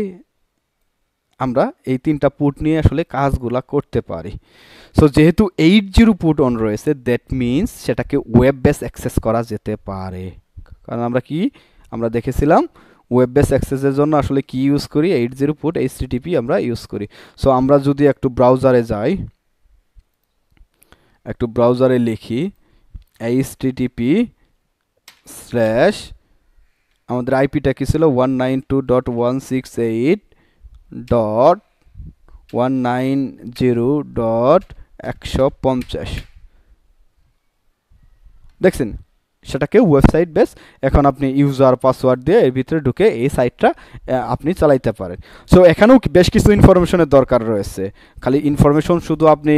আমরা এই তিনটা পুট নিয়ে আসলে কাজগুলা করতে পারি সো যেহেতু এইট জিরো পুট অন রয়েছে দ্যাট মিন্স সেটাকে ওয়েব বেস অ্যাক্সেস করা যেতে পারে কারণ আমরা কি আমরা দেখেছিলাম ওয়েব বেস অ্যাক্সেসের জন্য আসলে কি ইউজ করি এইট জিরো পুট এইচ আমরা ইউজ করি সো আমরা যদি একটু ব্রাউজারে যাই একটু ব্রাউজারে লিখি এইচ টিটিপি স্ল্যাশ আমাদের আইপিটা কী ছিল one nine two dot one six eight dot one nine zero dot একশো পঞ্চাশ দেখছেন সেটাকে ওয়েবসাইট বেস এখন আপনি ইউজার পাসওয়ার্ড দিয়ে এর ভিতরে ঢুকে এই সাইটটা আপনি চালাইতে পারেন সো এখানেও বেশ কিছু ইনফরমেশনের দরকার রয়েছে খালি ইনফরমেশন শুধু আপনি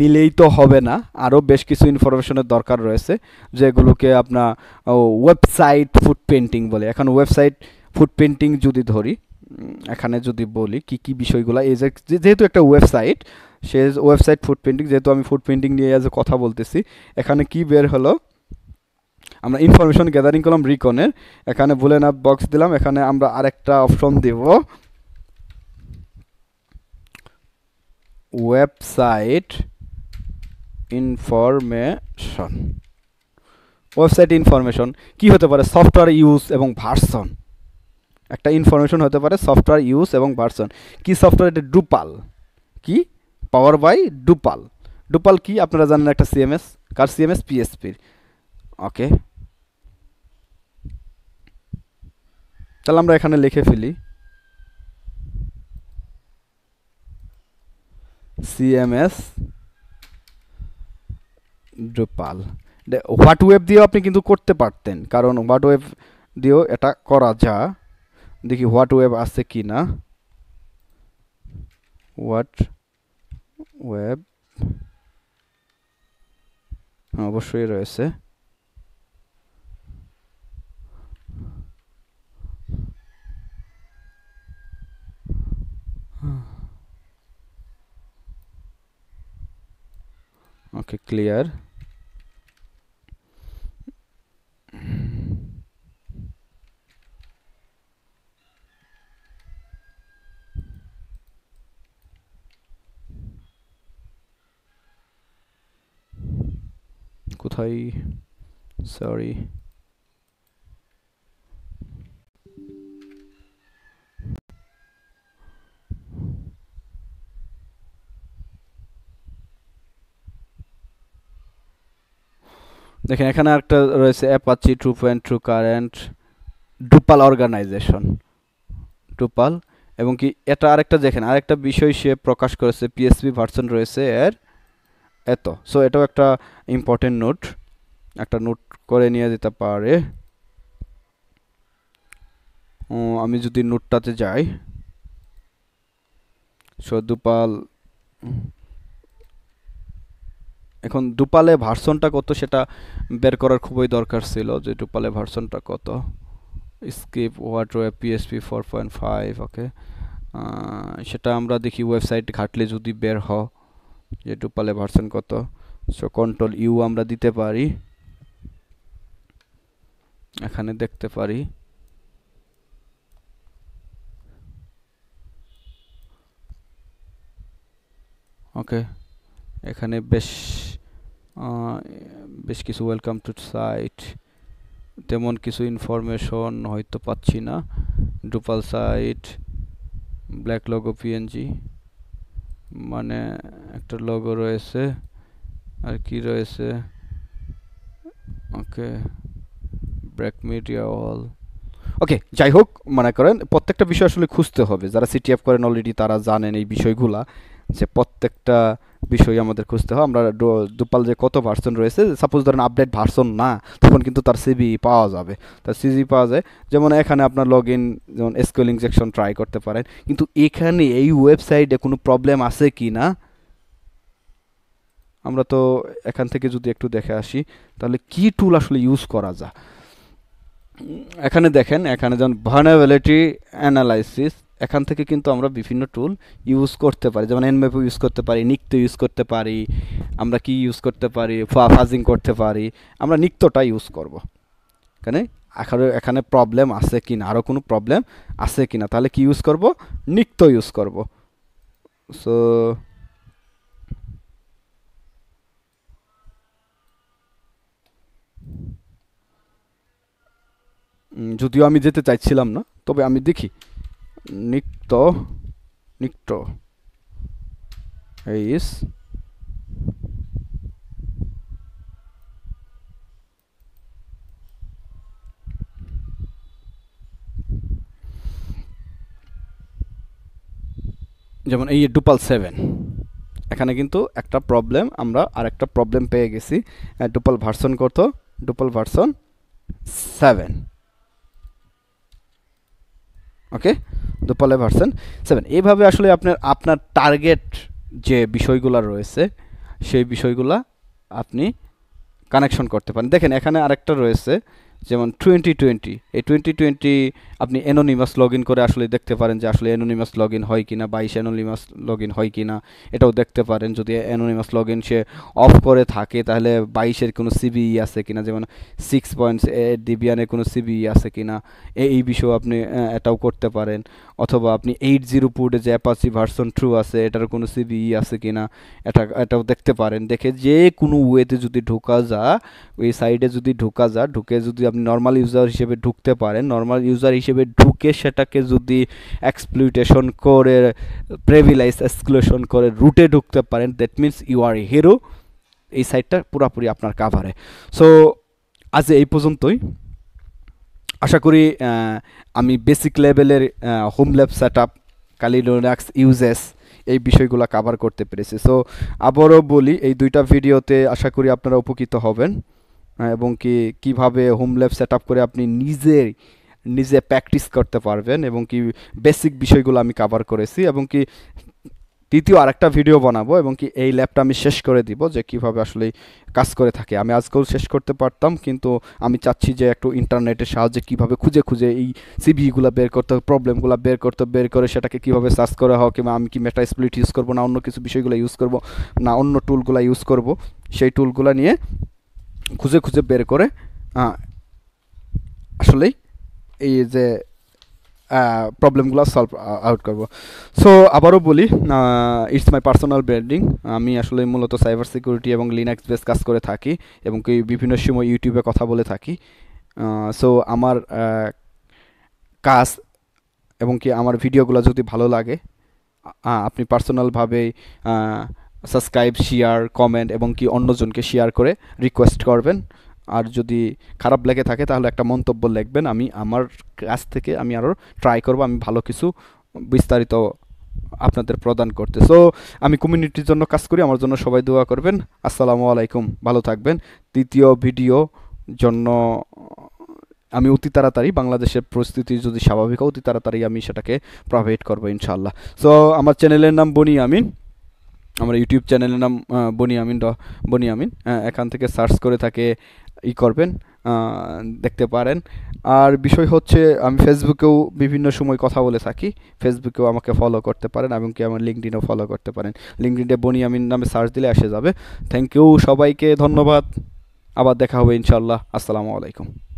নিলেই তো হবে না আরও বেশ কিছু ইনফরমেশনের দরকার রয়েছে যেগুলোকে আপনার ওয়েবসাইট ফুড পেন্টিং বলে এখন ওয়েবসাইট ফুড পেন্টিং যদি ধরি এখানে যদি বলি কি কি বিষয়গুলো এই যেহেতু একটা ওয়েবসাইট সে ওয়েবসাইট ফুড পেন্টিং যেহেতু আমি ফুড পেন্টিং নিয়ে আজ কথা বলতেছি এখানে কি বের হলো আমরা ইনফরমেশন গ্যাদারিং করলাম রিকনের এখানে বুলেন আপ বক্স দিলাম এখানে আমরা আরেকটা অপশন দেব ওয়েবসাইট ইনফরমেশন ওয়েবসাইট ইনফরমেশন কি হতে পারে সফটওয়্যার ইউজ এবং ভার্সন একটা ইনফরমেশন হতে পারে সফটওয়্যার ইউজ এবং ভার্সন কি সফটওয়্যার এটা ডুপাল কি পাওয়ার বাই ডুপাল ডুপাল কি আপনারা জানেন একটা সিএমএস কার সিএমএস পিএসপির ওকে তাহলে আমরা এখানে লিখে ফেলি সিএমএস ড্রুপাল হোয়াট ওয়েব দিয়েও আপনি কিন্তু করতে পারতেন কারণ হোয়াট ওয়েব দিয়েও এটা করা যা দেখি হোয়াট ওয়েব আছে কি না হোয়াট ওয়েব অবশ্যই রয়েছে okay clear কোথায় সরি দেখেন এখানে একটা রয়েছে Apache two point two current Drupal organization Drupal এবং কি এটা আরেকটা দেখেন আরেকটা বিষয় সে প্রকাশ করেছে পিএসপি ভার্সন রয়েছে এর এত সো এটাও একটা ইম্পর্টেন্ট নোট একটা নোট করে নিয়ে যেতে পারে আমি যদি নোটটাতে যাই সো দুপাল এখন ডুপালে ভার্সনটা কত সেটা বের করার খুবই দরকার ছিল যে ডুপালে ভার্সনটা কত স্কিপ ওয়াটার PSP four point five okay সেটা আমরা দেখি ওয়েবসাইট ঘাটলে যদি বের হ যে ডুপালে ভার্সন কত সো কন্ট্রোল ইউ আমরা দিতে পারি এখানে দেখতে পারি ওকে এখানে বেশ বেশ কিছু ওয়েলকাম টু সাইট তেমন কিছু ইনফরমেশন হয়তো পাচ্ছি না Drupal site black logo PNG মানে একটা লগো রয়েছে আর কি রয়েছে okay black media all okay যাই হোক মনে করেন প্রত্যেকটা বিষয় আসলে খুঁজতে হবে যারা সিটি অ্যাপ করেন অলরেডি তারা জানেন এই বিষয়গুলা যে প্রত্যেকটা বিষয় আমাদের খুঁজতে হয় আমরা দুপাল যে কত ভার্সন রয়েছে সাপোজ ধরেন আপডেট ভার্সন না তখন কিন্তু তার সিবি পাওয়া যাবে তার সিজি পাওয়া যায় যেমন এখানে আপনার লগ ইন যেমন স্কুল ইনজেকশন ট্রাই করতে পারেন কিন্তু এখানে এই ওয়েবসাইটে কোনো প্রবলেম আছে কি না আমরা তো এখান থেকে যদি একটু দেখে আসি তাহলে কি টুল আসলে ইউজ করা যায় এখানে দেখেন এখানে যেমন ভার্নাবিলিটি অ্যানালাইসিস এখান থেকে কিন্তু আমরা বিভিন্ন টুল ইউজ করতে পারি যেমন এনমেপ ইউজ করতে পারি নিক্ত ইউজ করতে পারি আমরা কি ইউজ করতে পারি ফাজিং করতে পারি আমরা নিক্তটা ইউজ করব। এখানে আরও এখানে প্রবলেম আছে কি না আরও কোনো প্রবলেম আছে কি না তাহলে কি ইউজ করব নিক্ত ইউজ করব সো যদিও আমি যেতে চাইছিলাম না তবে আমি দেখি নিক্ত নিক্ত is যেমন এই ডুপাল সেভেন এখানে কিন্তু একটা প্রবলেম আমরা আর একটা প্রবলেম পেয়ে গেছি ডুপাল ভার্সন করতো ডুপাল ভার্সন সেভেন ওকে দোপালে ভার্সন সেভেন এইভাবে আসলে আপনার আপনার টার্গেট যে বিষয়গুলো রয়েছে সেই বিষয়গুলো আপনি কানেকশন করতে পারেন দেখেন এখানে আরেকটা রয়েছে যেমন টোয়েন্টি টোয়েন্টি এই টোয়েন্টি টোয়েন্টি আপনি অ্যানোনিমাস লগ ইন করে আসলে দেখতে পারেন যে আসলে অ্যানোনিমাস লগ ইন হয় কি না বাইশ অ্যানোনিমাস লগ হয় কি না এটাও দেখতে পারেন যদি অ্যানোনিমাস লগ সে অফ করে থাকে তাহলে বাইশের কোনো সিবিই e আছে কিনা যেমন সিক্স পয়েন্ট ডিবিয়ানের কোনো সিবিই e আছে কিনা এই বিষয়েও আপনি এটাও করতে পারেন অথবা আপনি এইট জিরো পুডে যে অ্যাপাচি ভার্সন ট্রু আছে এটার কোনো সিবিই e আছে কিনা এটা এটাও দেখতে পারেন দেখে যে কোনো ওয়েতে যদি ঢোকা যা ওই সাইডে যদি ঢোকা যা ঢুকে যদি আপনি নর্মাল ইউজার হিসেবে ঢুকতে পারেন নর্মাল ইউজার হিসেবে ঢুকে সেটাকে যদি এক্সপ্লুইটেশন করে প্রেভিলাইজ এক্সক্লুশন করে রুটে ঢুকতে পারেন that means you are a hero এই সাইটটা পুরোপুরি আপনার কাভারে সো আজ এই পর্যন্তই আশা করি আমি বেসিক লেভেলের home lab set up Kali Linux uses এই বিষয়গুলো কাভার করতে পেরেছি সো আবারও বলি এই দুইটা ভিডিওতে আশা করি আপনারা উপকৃত হবেন এবং কি কিভাবে হোম ল্যাব সেট করে আপনি নিজের নিজে প্র্যাকটিস করতে পারবেন এবং কি বেসিক বিষয়গুলো আমি কাভার করেছি এবং কি তৃতীয় আরেকটা ভিডিও বানাবো এবং কি এই ল্যাবটা আমি শেষ করে দিব যে কিভাবে আসলে কাজ করে থাকে আমি আজকেও শেষ করতে পারতাম কিন্তু আমি চাচ্ছি যে একটু ইন্টারনেটের সাহায্যে কিভাবে খুঁজে খুঁজে এই সিভিগুলো বের করতে প্রবলেমগুলো বের করতে বের করে সেটাকে কিভাবে সার্চ করা হোক কিংবা আমি কি মেটা স্প্লিট ইউজ করবো না অন্য কিছু বিষয়গুলো ইউজ করব না অন্য টুলগুলো ইউজ করব সেই টুলগুলো নিয়ে খুঁজে খুঁজে বের করে আসলেই এই যে প্রবলেমগুলো সলভ আউট করব সো আবারও বলি ইটস মাই পার্সোনাল ব্র্যান্ডিং আমি আসলে মূলত সাইবার সিকিউরিটি এবং লিনাক্স বেস কাজ করে থাকি এবং কি বিভিন্ন সময় ইউটিউবে কথা বলে থাকি সো আমার কাজ এবং কি আমার ভিডিওগুলো যদি ভালো লাগে আপনি পার্সোনালভাবে সাবস্ক্রাইব শেয়ার কমেন্ট এবং কি অন্যজনকে শেয়ার করে রিকোয়েস্ট করবেন আর যদি খারাপ লেগে থাকে তাহলে একটা মন্তব্য লিখবেন আমি আমার কাছ থেকে আমি আরও ট্রাই করব আমি ভালো কিছু বিস্তারিত আপনাদের প্রদান করতে সো আমি কমিউনিটির জন্য কাজ করি আমার জন্য সবাই দোয়া করবেন আসসালামু আলাইকুম ভালো থাকবেন তৃতীয় ভিডিও জন্য আমি অতি তাড়াতাড়ি বাংলাদেশের পরিস্থিতি যদি স্বাভাবিক অতি তাড়াতাড়ি আমি সেটাকে প্রভাইড করবো ইনশাল্লাহ সো আমার চ্যানেলের নাম বনি আমিন আমরা ইউটিউব চ্যানেলের নাম বনি আমিন বনি আমিন এখান থেকে সার্চ করে তাকে ই করবেন দেখতে পারেন আর বিষয় হচ্ছে আমি ফেসবুকেও বিভিন্ন সময় কথা বলে থাকি ফেসবুকেও আমাকে ফলো করতে পারেন এবং কি আমার লিঙ্কডিনও ফলো করতে পারেন লিঙ্কডিনে বনি আমিন নামে সার্চ দিলে এসে যাবে থ্যাংক ইউ সবাইকে ধন্যবাদ আবার দেখা হবে ইনশাল্লাহ আসসালামু আলাইকুম